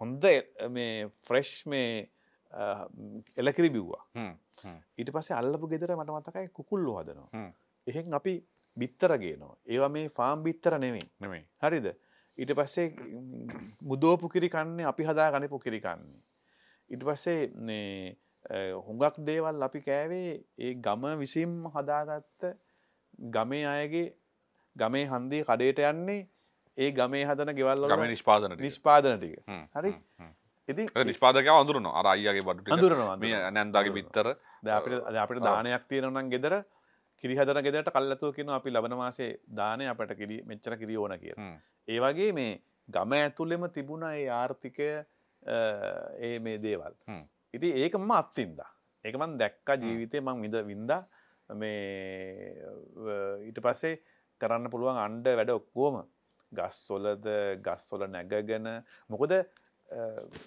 හොඳ ෆ්‍රෙෂ් මේ එලකිරි බිව්වා ඊට පස්සේ අල්ලපු ගෙදර මට මතකයි කුකුල්ලු හදනවා එහෙන් අපි බිත්තරගේනවා ඒවා මේ ෆාම් බිත්තර නෙමේ හරිද ඊට පස්සේ මුදෝපු කිරිකන්නේ අපි හදා ගනිපු කිරිකන්නේ ඉට පස්සේ හුඟක් දේවල් අපි කෑවේ ඒ ගම විසිම් හදාගත්ත ගමේ අයගේ ගමේ හන්දී කඩේට යන්නේ ඒ ගමේ හදන ගෙවල්ල නිස්පාදන නිස්පාදන ටික හරි ඉති නිෂ්පාදක අඳුරනවා අර අයිගේ බට අඳුරනවා නැන්දගේ විත්තර අපිට අපිට දානයක් තියෙනනම් ගෙදර කිරිහදර ගෙදට කල්ලතු කියෙන අපි ලබන මාසේ දානය අපට කිරි මෙච්චර කිරි ඕන කිය. ඒ වගේ මේ ගම ඇතුළෙම තිබුණ ඒ ආර්ථිකය ඒ මේ දේවල්. ඉති ඒක ම අත්තින්දා. ඒකමන් දැක්කා ජීවිතය මං විඳ වින්ද මේ ඊට පස්සේ කරන්න පුළුවන් අන්ඩ වැඩ ඔක්කෝම ගස්සොලද ගස්සොල නැගගෙන මොකද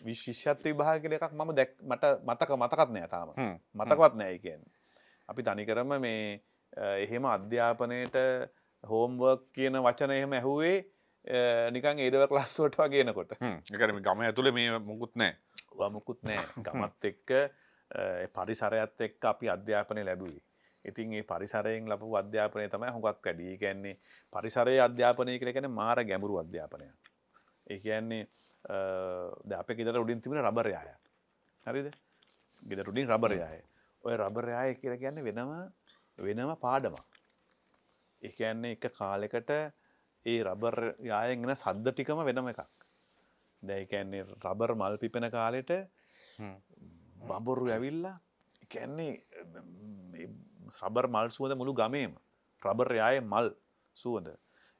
විශිෂ්‍යත්ව විභාග කළ එකක් මම දැක් මට මතක මතකත් නෑ තාම මතකවත් නෑයිකෙන් අපි තනිකරම මේ එහෙම අධ්‍යාපනයට හෝම්වර්ක් කියන වචන එහෙම ඇහුවේ නිකන් ඒඩව ක්ලස්සෝට වගේනකොට එකරම ගම ඇතුළ මේ මුකුත් නෑ මුකුත් නෑ ගමත් එක්ක පරිසරයත් එක්ක අපි අධ්‍යාපනය ලැබුවේ ඉතින් ඒ පරිසරයෙන් ලබපු අධ්‍යාපනය තමයි හොඟක් වැඩී කියන්නේ පරිසරයේ අධ්‍යාපනය කරගෙන මාර ගැඹුරු අධ්‍යාපනය. ඒ කියන්නේ අප ගෙදර උඩින් තිබෙන රබරයාය හරිද ගෙදර උඩින් රබරයාය ඔය රබරයාය කියලා ගැන්න වෙනම වෙනම පාඩමක් එකන්නේ එක කාලෙකට ඒ රබර් යායෙන් එෙන සද්ධ ටිකම වෙනම එකක් දැයිකන්නේ රබර් මල් පිපෙන කාලෙට බඹොරු ඇවිල්ලා එකන්නේ සබර් මල් සුවද මුළු ගමේම රබර් යාය මල් සුවද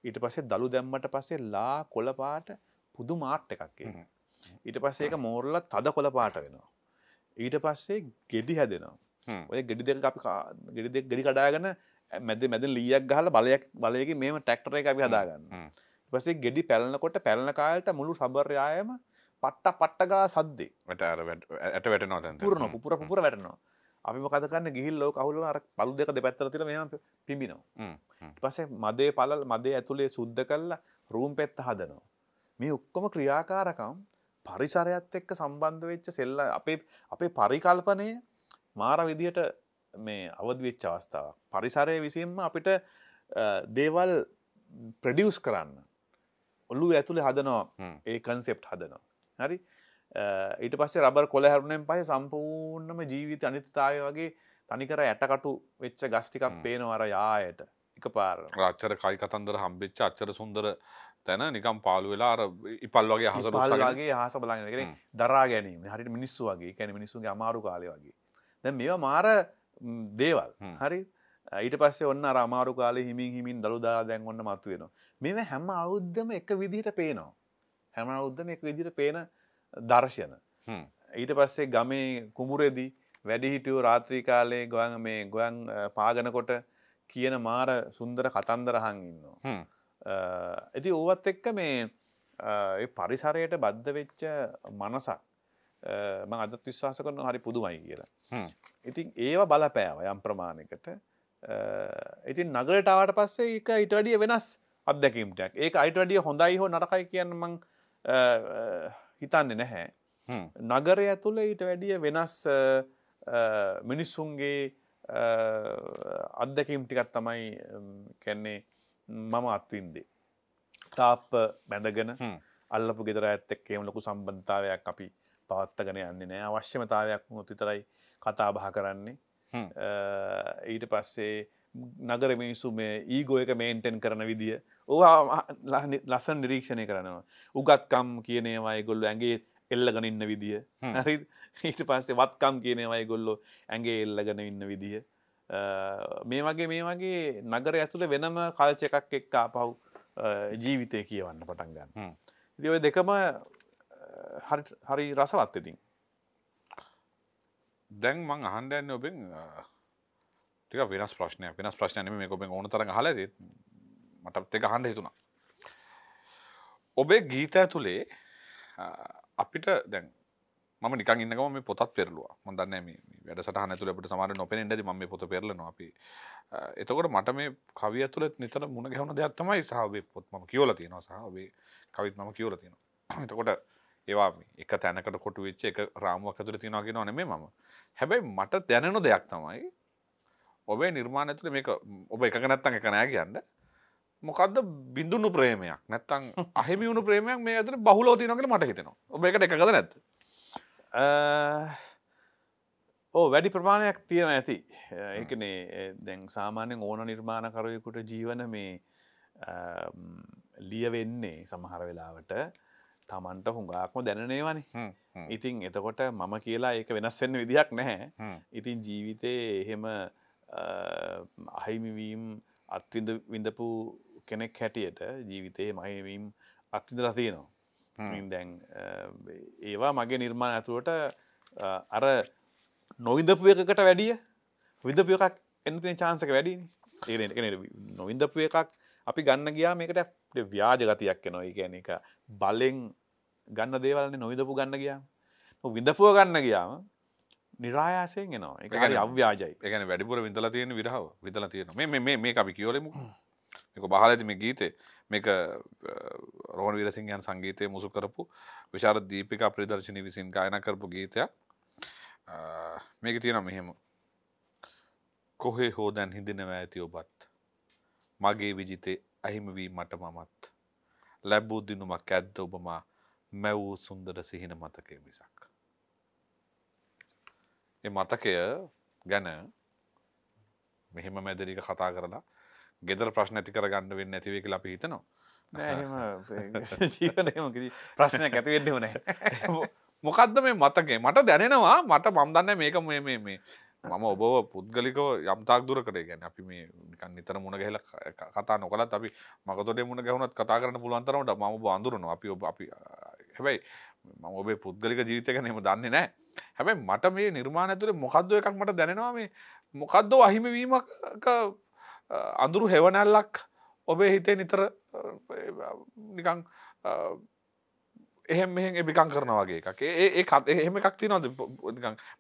ඊට පස්සේ දළු දැම්මට පස්සේ ලා කොලපාට පුදු මාට් එකක් ඊට පස්සේ ඒක මෝරල්ල තද කොළ පාට වෙනවා ඊට පස්සේ ගෙඩි හැදෙනවා ඔය ගෙඩි දෙක අපි ගෙඩි දෙක් ගෙඩි කඩාගෙන මැද මැද ලියක් ගහල බලයක් බලයක මේම ටැක්ටර එක අපි හදාගන්න පසේ ගෙඩි පැල්නකොට පැල්න කාලට මුළු සබර්යායම පට්ට පට්ටගා සද්දේ වැට වැට නො පුරන පුර පුර වැටනවා අපි මොකදකන්න ගිහිල්ලෝ කවුල අර පලු දෙක දෙපැත්තරතිල මෙම පිබිනවා. පසේ මදේ පලල් මදේ ඇතුළේ සුද්ධ කල්ලා රූම් පෙත්ත හදනවා. මේ ඔක්කොම ක්‍රියාකාරකම් පරිසරයත් එක්ක සම්බන්ධ වෙච්ච සෙල්ල අපේ අපේ පරිකල්පනය මාර විදියට මේ අවදවෙච්ච අවස්ථාවක් පරිසරය විසින්ම අපිට දේවල් ප්‍රඩියස් කරන්න ඔල්ලු ඇතුළි හදනවා ඒ කන්සෙප් හදනවා හරි ඊට පස්සේ රබර් කොළ හැරුණෙන් පහ සම්පූර්ණම ජීවිත අනිතතාවය වගේ තනිකර ඇටකටු වෙච්ච ගස්ටිකක් පේනවර යායට එක පාර රාච්චර කයි කතන්දර හම්බෙච්ච අච්චර සුන්දර තැන නිකම් පාලු වෙලා අර ඉපල් වගේ හස පාලගේ හස බලාගෙන දරා ගැනීම හරිට මිනිස්සු වගේ කැන මිනිසුන්ගේ අමාරු කාලය වගේ දැ මේවා මාර දේවල් හරි ඊට පස්සේ ඔන්න අමාරු කාල හිමින් හිමින් දළුදා දැන් ඔන්න මත්තු වෙනවා මෙම හැම අවුද්ධම එක විදිහට පේනවා හැම අවුද්ධම එක විදිට පේන දර්ශන ඊට පස්සේ ගමේ කුමුරෙදි වැඩිහිටියෝ රාත්‍රී කාලේ ගොයන් මේ ගොයන් පාගනකොට කියන මාර සුන්දර කතන්දරහන් ඉන්නවා ඇති ඕවත් එක්ක මේ පරිසරයට බද්ධ වෙච්ච මනසක් මං අදත් විශ්වාස කරන හරි පුදුමයි කියලා. ඉතින් ඒවා බලපෑව යම් ප්‍රමාණයකට ඉතින් නගරටාවට පස්සේ එක ඉට වැඩිය වෙනස් අදැකීමටක් ඒක අයිට වැඩිය හොඳයි හෝ නරකයි කියන්න මං හිතන්නේ නැහැ. නගරය ඇතුළ ඊට වැඩිය වෙනස් මිනිස්සුන්ගේ අත්දැකීම් ටිකත් තමයි කැන්නේ මම අත්වින්දේ. තාප්ප බැඳගෙන අල්ලපු ගෙදර ඇත්තක්කේම ලොකු සම්බන්ධතාවයක් අපි පවත්තගෙන යන්නේ නෑ අවශ්‍යමතාවයක් මුත් විතරයි කතා බහ කරන්නේ ඊට පස්සේ නගර මිනිසු මේ ඊගෝයක මේන්ටෙන් කරන විදිිය ඕවා ලසන් නිරීක්ෂණය කරනවා උගත්කම් කියනවා ගොල්ලු ඇගේ එල්ලගෙන ඉන්න විදිිය හරි ඊට පස්සේ වත්කම් කියනවා ගොල්ලො ඇගේ එල්ලගෙන ඉන්න විදිිය මේ වගේ මේ වගේ නගර ඇතුළ වෙනම කල්ච එකක් එක්ක පහු ජීවිතය කියවන්න පටන් ගන්න. දඔය දෙකම හරි රසවත් ඉතින්. දැන් මං අහන්ඩන්න ඔබෙන් ටික වෙනස් ප්‍රශ්නය වෙනස් ප්‍රශ්නයන මේ ඔබෙන් ඕන තර හලද මට එක හන්ඩ හිතුුණා. ඔබේ ගීත ඇතුළේ අපිට දැන් ම නික ඉන්නකම පොත් පෙරලවා මොදන්න වැඩ සටහන තුළට සමාර නොපෙන ඉඩද ම පොත පෙරලනවා අපි එතකොට මට මේ කවිය තුළත් නිතර මුණ ගැවුණ දෙයක්ත්තමයි සහබේ පොත්ම කියෝල තියෙනවා සහබේ කවිත් මම කියෝල තියෙනවා එතකොට ඒවා එක තැනකට කොට වෙච්ච එක රාමුවක් තුර තියෙනවාගෙන නෙමේ මම හැබැයි මට දැනනු දෙයක් තමයි ඔබේ නිර්මාණ ඇතුළ මේක ඔබ එක නැත්තන් එක නෑ කියන්න මොකක්ද බිඳුණු ප්‍රේමයක් නැත්තං අහිමිුණු ප්‍රේමයක් මේ ඇතර බහුලෝතිනකට මට හිතෙනවා ඔබ එකට එකද නැත්ත ඕ වැඩි ප්‍රමාණයක් තියෙන ඇති ඒකනේ දැන් සාමාන්‍යෙන් ඕන නිර්මාණකරයකුට ජීවන මේ ලියවෙන්නේ සමහර වෙලාවට තමන්ට හුඟාක්ම දැනනේවනි ඉතින් එතකොට මම කියලා ඒක වෙනස් වෙන්න විදිහක් නැහැ ඉතින් ජීවිතයේ එහෙම අහිමිවීම් අත්විඳ විඳපු කෙනෙක් හැටියට ජීවිතයේ මහිවීම් අත්විඳලා තියෙනවා දැන් ඒවා මගේ නිර්මාණ ඇතුවට අර නොවිදපු එකකට වැඩිය විදපු එකක් එනතින චාන්සක වැඩි නොවිදපු එකක් අපි ගන්න ගියා මේකට ව්‍යාජ ගතියක් නොයි කියන එක බලෙන් ගන්න දේවලන්නේ නොවිදපු ගන්න ගියා විඳපුව ගන්න ගියාම නිරායාසයෙන් එනවා එක අව්‍යාජයි එකන වැඩිපුර විඳල තියෙන විරහව විදල තියෙන මේ මේ මේ අපි කියවලෙමු මේක බහල ඇති මේ ගීතේ මේක රෝණ වීරසිංහයන් සංගීතය මුසු කරපු විශාර දීපික ප්‍රදර්ශනය විසින් ගායන කරපු ගීතයක් මේක තියෙන මෙහෙම කොහේ හෝ දැන් හිඳිනව ඇති ඔබත් මගේ විජිතේ අහිමවී මට මමත් ලැබ්බූ දිනුමක් ඇද්ද ඔබමා මැවූ සුන්දර සිහින මතකය මිසක්. එ මතකය ගැන මෙහෙම මැදරික කතා කරලා ගෙදර ප්‍රශ්න ඇති කරගන්න වෙන්න ඇතිවේ කියලා අපි හිතනවා. නෑ ජීවනයම ප්‍රශ්නයක් ඇති වෙන්නේ නැහැ. මොකද්ද මේ මතකේ? මට දැනෙනවා මට මම දන්නේ මේක මේ මේ මේ මම ඔබව පුද්ගලිකව යම්තාක් දුරකට ගැන අපි මේ නිකන් නිතර මුණ ගැහිලා කතා නොකලත් අපි මගතොඩේ මුණ ගැහුණත් කතා කරන්න පුළුවන් තරමට මම ඔබ අඳුරනවා. අපි ඔබ අපි හැබැයි මම ඔබේ පුද්ගලික ජීවිතය ගැන එහෙම දන්නේ නැහැ. හැබැයි මට මේ නිර්මාණ ඇතුලේ මොකද්ද එකක් මට දැනෙනවා මේ මොකද්ද අහිමිවීමක අඳුරු හෙවනැල්ලක් ඔබේ හිතේ නිතර නිකං එහෙම මෙහෙ එබිකං කරන වගේ එකේ ඒ කත් එහෙම එකක් තිනොද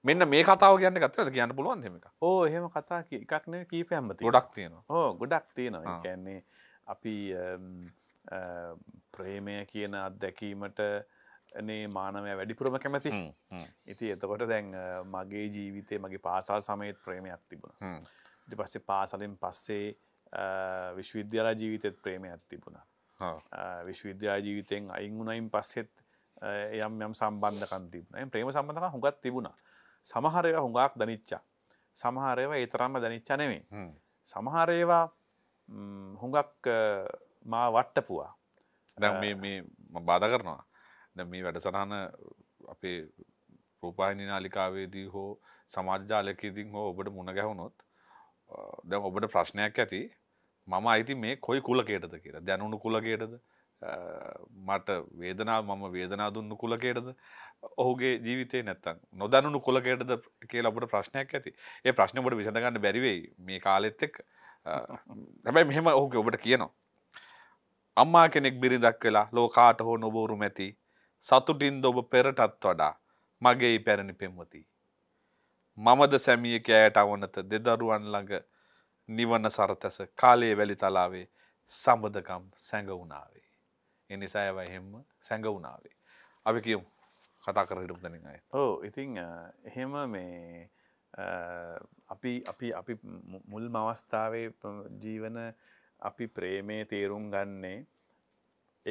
මෙන්න මේ කතාව ගැන්න ගත්ත කියන්න පුළුවන් හෙමක ඕ එහෙම කතා එකක්න කීපයම්මති ගොඩක් තියෙනවා ඕ ගොඩක් තියෙනවා කියන්නේ අපි ප්‍රේමය කියන අත්දැකීමට නේ මානවය වැඩිපුරම කැමති ඉති එතකොට දැන් මගේ ජීවිතය මගේ පාසල් සමයත් ප්‍රේමයක් තිබුණ ඉට පස්සේ පාසලින් පස්සේ විශ්වවිද්‍යාල ජීවිතත් ප්‍රේමයක් තිබුණා විශ්වවිද්‍යා ජීවිතයෙන් අයිංගුණයින් පස්සෙත් යම් යම් සම්බන්ධකන් තිබන ප්‍රේම සම්බඳහ හුඟත් තිබුණා සමහරව හුඟක් දනිච්චා සමහරව ඒ තරම්ම දනිච්චනවේ සමහරේවා හුඟක් මා වට්ටපුවා දැ බාධ කරනවා දැ මේ වැඩසටහන අපේ රූපාහිනි නාලිකාවේදී හෝ සමාජාලකෙදින් හෝ ඔබට මුණ ගැහුණොත් දැ ඔබට ප්‍රශ්නයක් ඇති මම අයිති මේ කොයි කුලකේටද කියලා දැනුණු කුලකේටද මට වේදනා මම වේදනා දුන්නු කුලකේටද ඔහුගේ ජීවිතය නැත්තන් නොදැනුණු කුලකේටද කියලා ඔබට ප්‍රශ්නයක් ඇති ඒ ප්‍රශ්නකට විසඳගන්න බැරිවෙයි මේ කාලෙත් එක් හැබැයි මෙහෙම ඔහුගේ ඔබට කියනවා අම්මා කෙනෙක් බිරිඳක් වෙලා ලෝකාට හෝ නොබෝරු මැති සතුටින්ද ඔබ පෙරටත් වඩා මගේ පැරණි පෙම්වතිී මමද සැමිය කෑයට අවනත දෙදරුවන් ළඟ නිවන සරතැස කාලයේ වැලි තලාවේ සබඳකම් සැඟවුණාවේ. එනිසා ඇවයි එහෙම සැඟවුණාවේ. අපි කියමු කතා කර හිටුම් දැන අය. ඕ ඉතිං එහෙම මේ අපි අපි අපි මුල් මවස්ථාවේ ජීවන අපි ප්‍රේමය තේරුම් ගන්නේ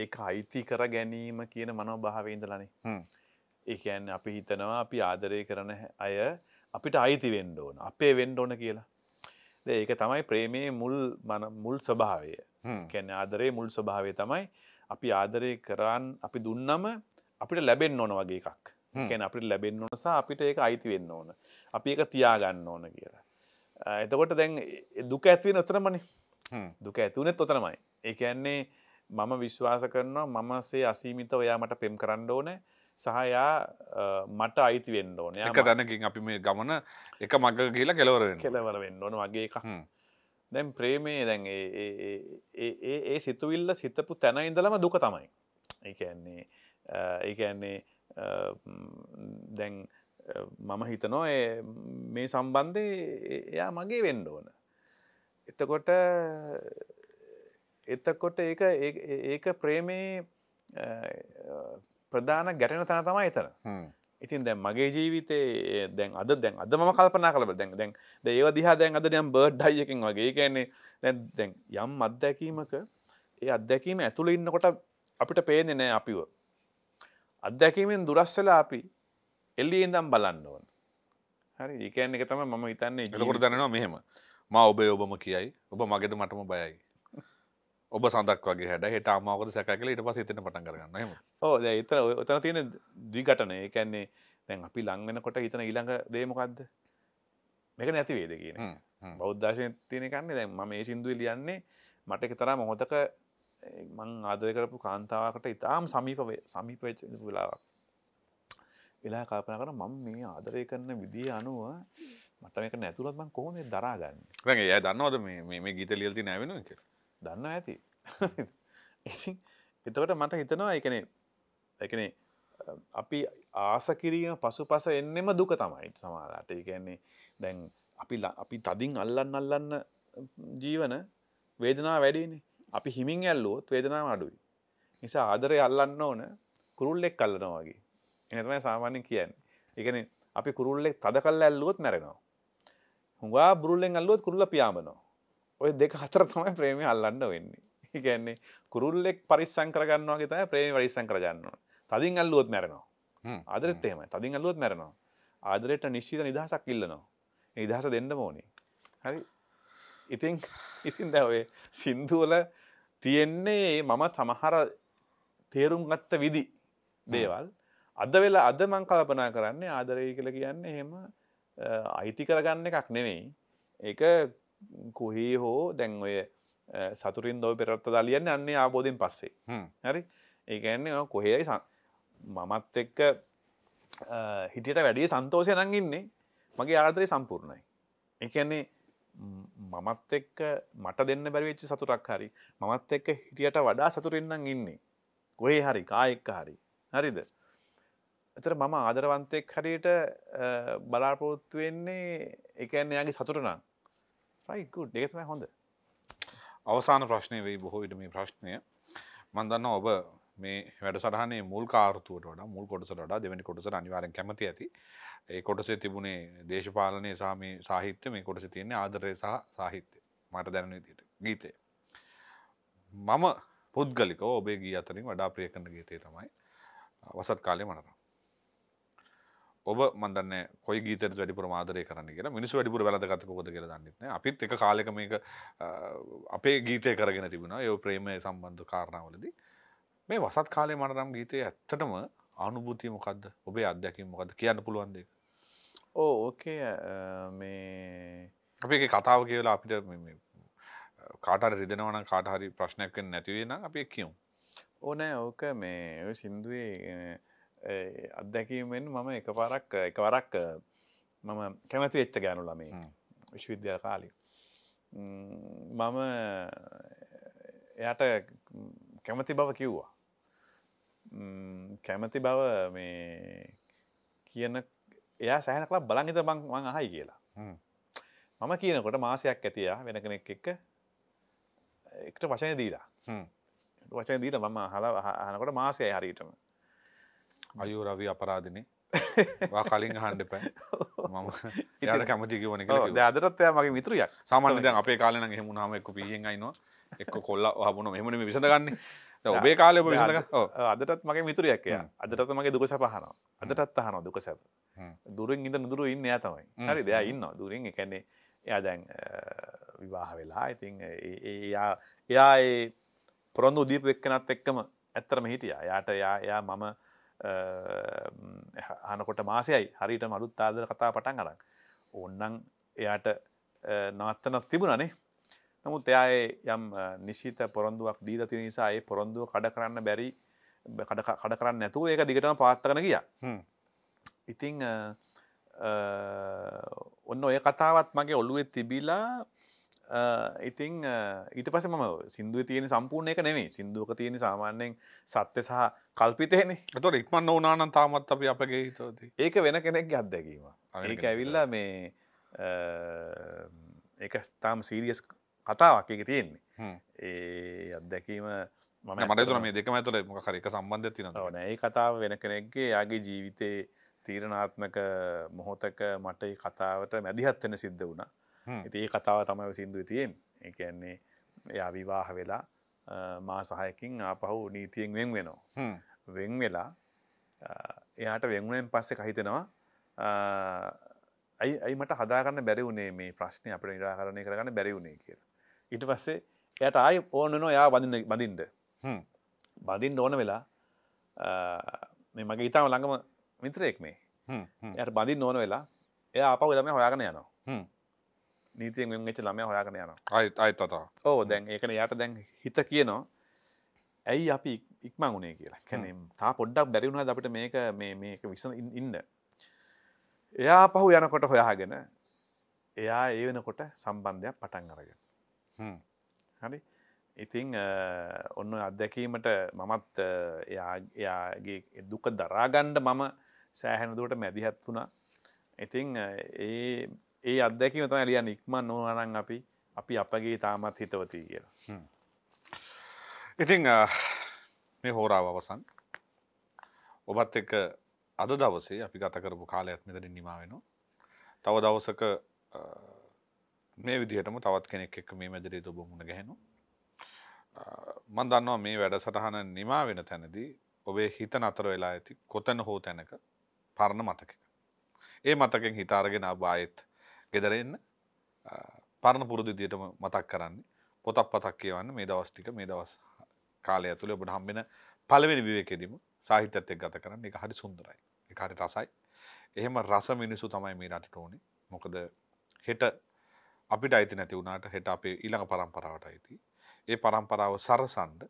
ඒ අයිති කර ගැනීම කියන මනෝ භාවඉඳලනේ. ඒකැන් අපි හිතනවා අපි ආදරය කරන අය අපිට අයිති වෙන්න ඕන අපේ වෙන්න ඕන කියලා ඒක තමයි ප්‍රේමේ මුල් මුල් ස්වභාවය කැන ආදරේ මුල් ස්වභාවය තමයි අපි ආදරය කරන්න අපි දුන්නම අපිට ලැබෙන් ඕන වගේ එකක් කැන අපිට ලැබෙන් ඕනසා අපිට ඒක අයිති වෙන්න ඕන අපි එක තියාගන්න ඕන කියලා එතකොට දැන් දුක ඇත්වෙන ඔතරමන දුක ඇතිවනෙත් ඔතරමයි එකන්නේ මම විශ්වාස කරනවා මම සේ අසීමිත ඔයා මට පෙම් කරන්න ඕනෑ සහයා මට අයිති වෙන්න ඕන එක දැනකින් අපි මේ ගමන එක මග කියලා කෙලවර කෙලවර වෙන්න ඕන වගේ එකක් දැන් ප්‍රේමේ දැන් ඒ සිතුවිල්ල සිතපු තැන ඉඳලම දුක තමයි ඒන්නේ ඒන්නේ දැන් මම හිතනෝ මේ සම්බන්ධය එයා මගේ වෙන්න ඕන එතකොට එතකොට ඒ ඒක ප්‍රේමේ ප්‍රධාන ගැටෙන තැන තමයි එතන ඉතින් දැන් මගේ ජීවිතේ දැන් අද දැන් අද ම කල්පනා කලබ දැන් දැන් ඒව දිහා දැන් අද යම් බර්ඩ් අයකින් වගේ කියන්නේ දැන් දැන් යම් අත්දැකීමක ඒ අත්දැකීම ඇතුළ ඉන්නකොට අපිට පේනෙ නෑ අපිව අත්දැකීමෙන් දුරස්වෙලා අපි එල්ලියෙන් දම් බලන්න ඕන හරි ඒකන්න එක තම ම හිතන්නේ ජලකොට දන්නවා මෙහෙම ම ඔබේ ඔබම කියයි ඔබ මගෙද මටම බයයි ඔබ සඳක් වගේ හැඩ හිට අමාවකද සැකල ඉට පස තන පටන් කරන්න ඕ එතන ඔතන තියෙන දිගටන ඒකැන්නේ දැන් අපි ලංවෙන කොට හිතන ඉළඟ දේමකක්ද මේක නැතිවේද කියන බෞද්ධශය තියනකන්නේ දැන් ම මේ සිින්දුව ලියන්නේ මට එකතර මොහොතක මං ආදරය කරපු කාන්තාවකට ඉතාම් සමීප සමීපච්ච වෙලාවක් වෙලා කල්පන කර මං මේ ආදරය කරන විදිහ අනුව මට මේක නැතුරත්මන් කොහොමේ දරාගන්න ය දන්නවද මේ ගීත ලියල්ති නැවෙන කියලා දන්න ඇති ඉති එතකට මට හිතනවා එකනේ එකනේ අපි ආස කිරීම පසු පස එන්නෙම දුක තමයි සමාලාට ඒකන්නේ දැන් අපි අපි තදින් අල්ලන්න අල්ලන්න ජීවන වේදනා වැඩිනේ අපි හිමින් ඇල්ලුවොත් වේදනාව අඩුයි නිසා ආදරය අල්ලන්න ඕන කුරුල්ලෙක් අල්ලනවා වගේ එනතමයි සාමාන්‍යෙන් කියන්නේ එකන අපි කුරුල්ලෙක් තද කල්ල ඇල්ලුවොත් මැරෙනවා හුඟවා බුරුල්ලෙන් අල්ලුවත් කුරුල්ල පියාඹනවා ඔය දෙක හතර තමයි ප්‍රේමය අල්ලන්න වෙන්නේ ඒකන්නේ කුරුල්ලෙක් පරිස්සං කරගන්නවා තම ප්‍රේම පරිස්සං කරගන්නවා තදින් අල්ලුවොත් මැරෙනවා ආදරෙත් එහෙමයි තදින් අල්ලුවොත් මැරෙනවා ආදරයට නිශ්චිත නිදහසක් ඉල්ලනවා ඒ නිදහස දෙන්න ඕනේ හරි ඉතින් ඉතින් දැන් ඔය සින්දු වල තියෙන්නේ මම සමහර තේරුම් ගත්ත විදි දේවල් අද වෙලා අද මං කල්පනා කරන්නේ ආදරය කියලා කියන්නේ එහෙම අයිති කරගන්න එකක් නෙමෙයි ඒක කුහේ හෝ දැන් ඔය සතුරින් දොව පෙරත්ත දලියන්න අන්නේ ආබෝධයෙන් පස්සේ හරි ඒකන්නේ කොහේයි මමත් එක්ක හිටියට වැඩිය සන්තෝසය නංගින්නේ මගේ ආදරය සම්පූර්ණයි එකන්නේ මමත් එක්ක මට දෙන්න බැරිවෙච්චි සතුරක් හරි මමත් එක්ක හිටියට වඩා සතුරෙන්න්නම් ඉන්නේ කොහේ හරි කායෙක්ක හරි හරිද එතර මම ආදරවන්තෙක් හරියට බලාපොරොත්තු වෙන්නේ එකන්න එයාගේ සතුරනම් රයි ගුඩ් ඒතමයි හොඳ අවසාන ප්‍රශ්නය වෙයි බොහෝ විට මේ ප්‍රශ්නය මන් දන්න ඔබ මේ වැඩසටහනේ මුල් කාර්තුවට වඩා මුල් කොටසට වඩා දෙවැනි කොටස අනිවාරෙන් කැමති ඇති ඒ කොටසේ තිබුණේ දේශපාලනය සහ මේ සාහිත්‍ය මේ කොටස තියන්නේ ආදරය සහ සාහිත්‍ය මට දැනුන විදියට ගීතය මම පුද්ගලිකව ඔබේ ගී අතරින් වඩා ප්‍රිය කරන ගීතය තමයි වසත් කාලේ මනරම් ඔබ මන්දන්න කොයි ගීතට වැඩිපුර මාදරය කරන කියෙන මිනිස් වැඩිපුර වැලදගතකොද කියර දන්නන අපිත් එක කාලෙක මේක අපේ ගීතය කරගෙන තිබුණා යෝ ප්‍රේමය සම්බන්ධ කාරණාවලදී මේ වසත් කාලේ මනරම් ගීතය ඇත්තටම අනුභූතිය මොකක්ද ඔබේ අධ්‍යැකින් මොකද කියන්න පුළුවන් දෙක ඕ ඕකේ මේ අපේ කතාව කියලා අපිට කාටර රිදෙනවන කාටහරි ප්‍රශ්නයක් නැතිවේ නම් අපේ කියවම් ඕනෑ ඕක මේ ඔය සින්දුවේ අත්දැකීමෙන් මම එකපාරක් එකවරක් මම කැමති වෙච්ච ගෑනු ළමේ විශ්වවිද්‍යාල කාලි මම එයට කැමති බව කිව්වා කැමති බව මේ කියන එයා සෑන කලා බලංගිත බං මං අහයි කියලා මම කියනකොට මාසයක් ඇතියා වෙන කෙනෙක් එක්ක එකට වචනය දීලා වචන දීට මම හලා හනකොට මාසය හරිටම අයු රවි අපරාධනේ වා කලින් හන්ඩ පැ මම යට කැමතිකිවන දරත්ය මගේ විතුරය සාමාන්‍ය දැන් අපේ කාලන හෙමුණනාම එක්ක පියෙන් අයිනවා එක්ක කොල්ල හබුණ මෙමන විසඳගන්න ඔබේ කාලය විසඳ අදටත් මගේ මිතුරයක්ය අදටත් මගේ දුක සපහන අදටත් අහන දුක සැප දුරින් ඉඳ නුදුරු ඉන්න ඇතමයි හරි දෙයා ඉන්න දුරින් එකන්නේ එයා දැන් විවාහ වෙලා ඉතින් එයා එයා පොරොන්දු දීප එක්කනත් එක්කම ඇත්තරම හිටිය යාට යා එයා මම හනකොට මාසයයි හරිට මරුත් ආදර කතා පටන් අරක් ඔන්නන් එයාට නවත්තනක් තිබුණනේ නමුත් එයා යම් නිසිත පොරොන්දුවක් දීද තින නිසා ඒ පොරොන්දුව කඩ කරන්න බැරි කඩ කරන්න නැතුව ඒක දිගටම පාත්තකන ගිය ඉතිං ඔන්න ඔය කතාවත් මගේ ඔල්ලුවෙත් තිබිලා ඉතිං ඊට පස ම සිින්දුව තියෙන සම්පූර්ණ එක නෙමේ සිින්දුවක තියෙන සාමාන්‍යයෙන් සත්‍ය සහ කල්පිතයන තොට ඉක්මන්න ඕනානන් තාමත් අපි අපගේ හිතෝද ඒක වෙන කෙනෙක් අත්දැකීම ඒක ඇවිල්ල මේ එක ස්තාම් සීරියස් කතාවක් එක තියෙන්නේ ඒ අත්දැකීම මම මට මේ දෙකම ඇතුර මොකරක සම්බන්ධ තින ඒ කතාව වෙන කෙනෙක්ගේ යාගේ ජීවිතයේ තීරණාත්මක මොහොතක මට කතාවට මැදිහත්වෙන සිද්ධ වුණා ඉති ඒ කතාව තමයි සිින්දු තියෙන් එකන්නේ එයා විවාහ වෙලා මා සහයකින් ආපහු නීතියෙන් වෙන් වෙනවා වෙන් වෙලා එයාට වෙන්ුවෙන් පස්සෙ කහිතෙනවා ඇයි අයි මට හදාගන්න බැරිවුනේ මේ ප්‍රශ්නය අපට නිරාහරණය කරගන්න බැරිවුණේ කියර ඉට පස්සේ එයට ආය ඕනනො යා බඳන්න බඳින්ද බඳින් ඕන වෙලා මේ මගේ ඉතාම ළඟම මිත්‍රයෙක් මේ යට බඳින් ඕන වෙලා එය අප වෙලම හොයාගන යනවා නීතියෙන් වෙන් ච ළමය හොයාගෙන යන අයත්තතා ඕ දැන් ඒකන යට දැන් හිත කියනවා ඇයි අපි ඉක්ම ගුණේ කියලා කැනම් තා පොඩ්ඩක් බැරිවුණහ අපට මේක මේක විසන ඉන්න එයා පහු යනකොට හොයාගෙන එයා ඒ වෙනකොට සම්බන්ධයක් පටන් අරගෙන හරි ඉතිං ඔන්න අත්දැකීමට මමත් එයාගේ දුක දරාගණ්ඩ මම සෑහැනදුවට මැදිහත් වුණා ඉතිං ඒ ඒ අදැකීම තම ලියන් ඉක්මන් නොවනන් අපි අපි අපගේ තාමත් හිතවතිී කියලා. ඉතිං මේ හෝරාව අවසන් ඔබත් එක අද දවසේ අපි ගතකරපු කාලයක් මෙතරින් නිමාවෙනවා. තව දවසක මේ විදිහටම තවත් කෙනෙක් එක් මේ මැදිරේ ඔබ මුණ ගැහෙනු. මන් දන්නවා මේ වැඩ සටහන නිමා වෙන තැනදී ඔබේ හිත නතර වෙලා ඇති කොතැන හෝ තැනක පරණ මතක. ඒ මතකෙන් හිතාරගෙන අබායත් ගෙදර එන්න පරණ පුරුදු විදියටම මතක් කරන්නේ පොතක් පතක් කියවන්න මේ දවස් ටික මේ දවස් කාලය ඇතුළේ ඔබට හම්බෙන පළවෙනි විවේකෙදීම සාහිත්‍යත් එක්ක ගත කරන්න ඒක හරි සුන්දරයි. ඒක හරි රසයි. එහෙම රස මිනිසු තමයි මේ රටට ඕනේ. මොකද හෙට අපිට අයිති නැති වුණාට හෙට අපේ ඊළඟ පරම්පරාවට අයිති. ඒ පරම්පරාව සරසන්න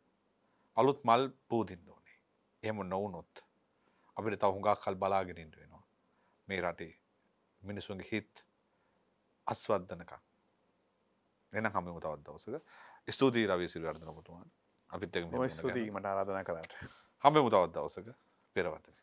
අලුත් මල් පූදින්න ඕනේ. එහෙම නොවුනොත් අපිට තව හුඟක් කල් බලාගෙන ඉන්න වෙනවා. මේ රටේ මිනිසුන්ගේ හිත් අස්වද්දනකම් එන හමමු තවත් දවසක ස්තුතියි රවී සිල් අර්ධනකොතුවන් අපිත් එක් ස්තුතිීමට ආරාධන කරට හමමු තවත් දවසක පෙරවතන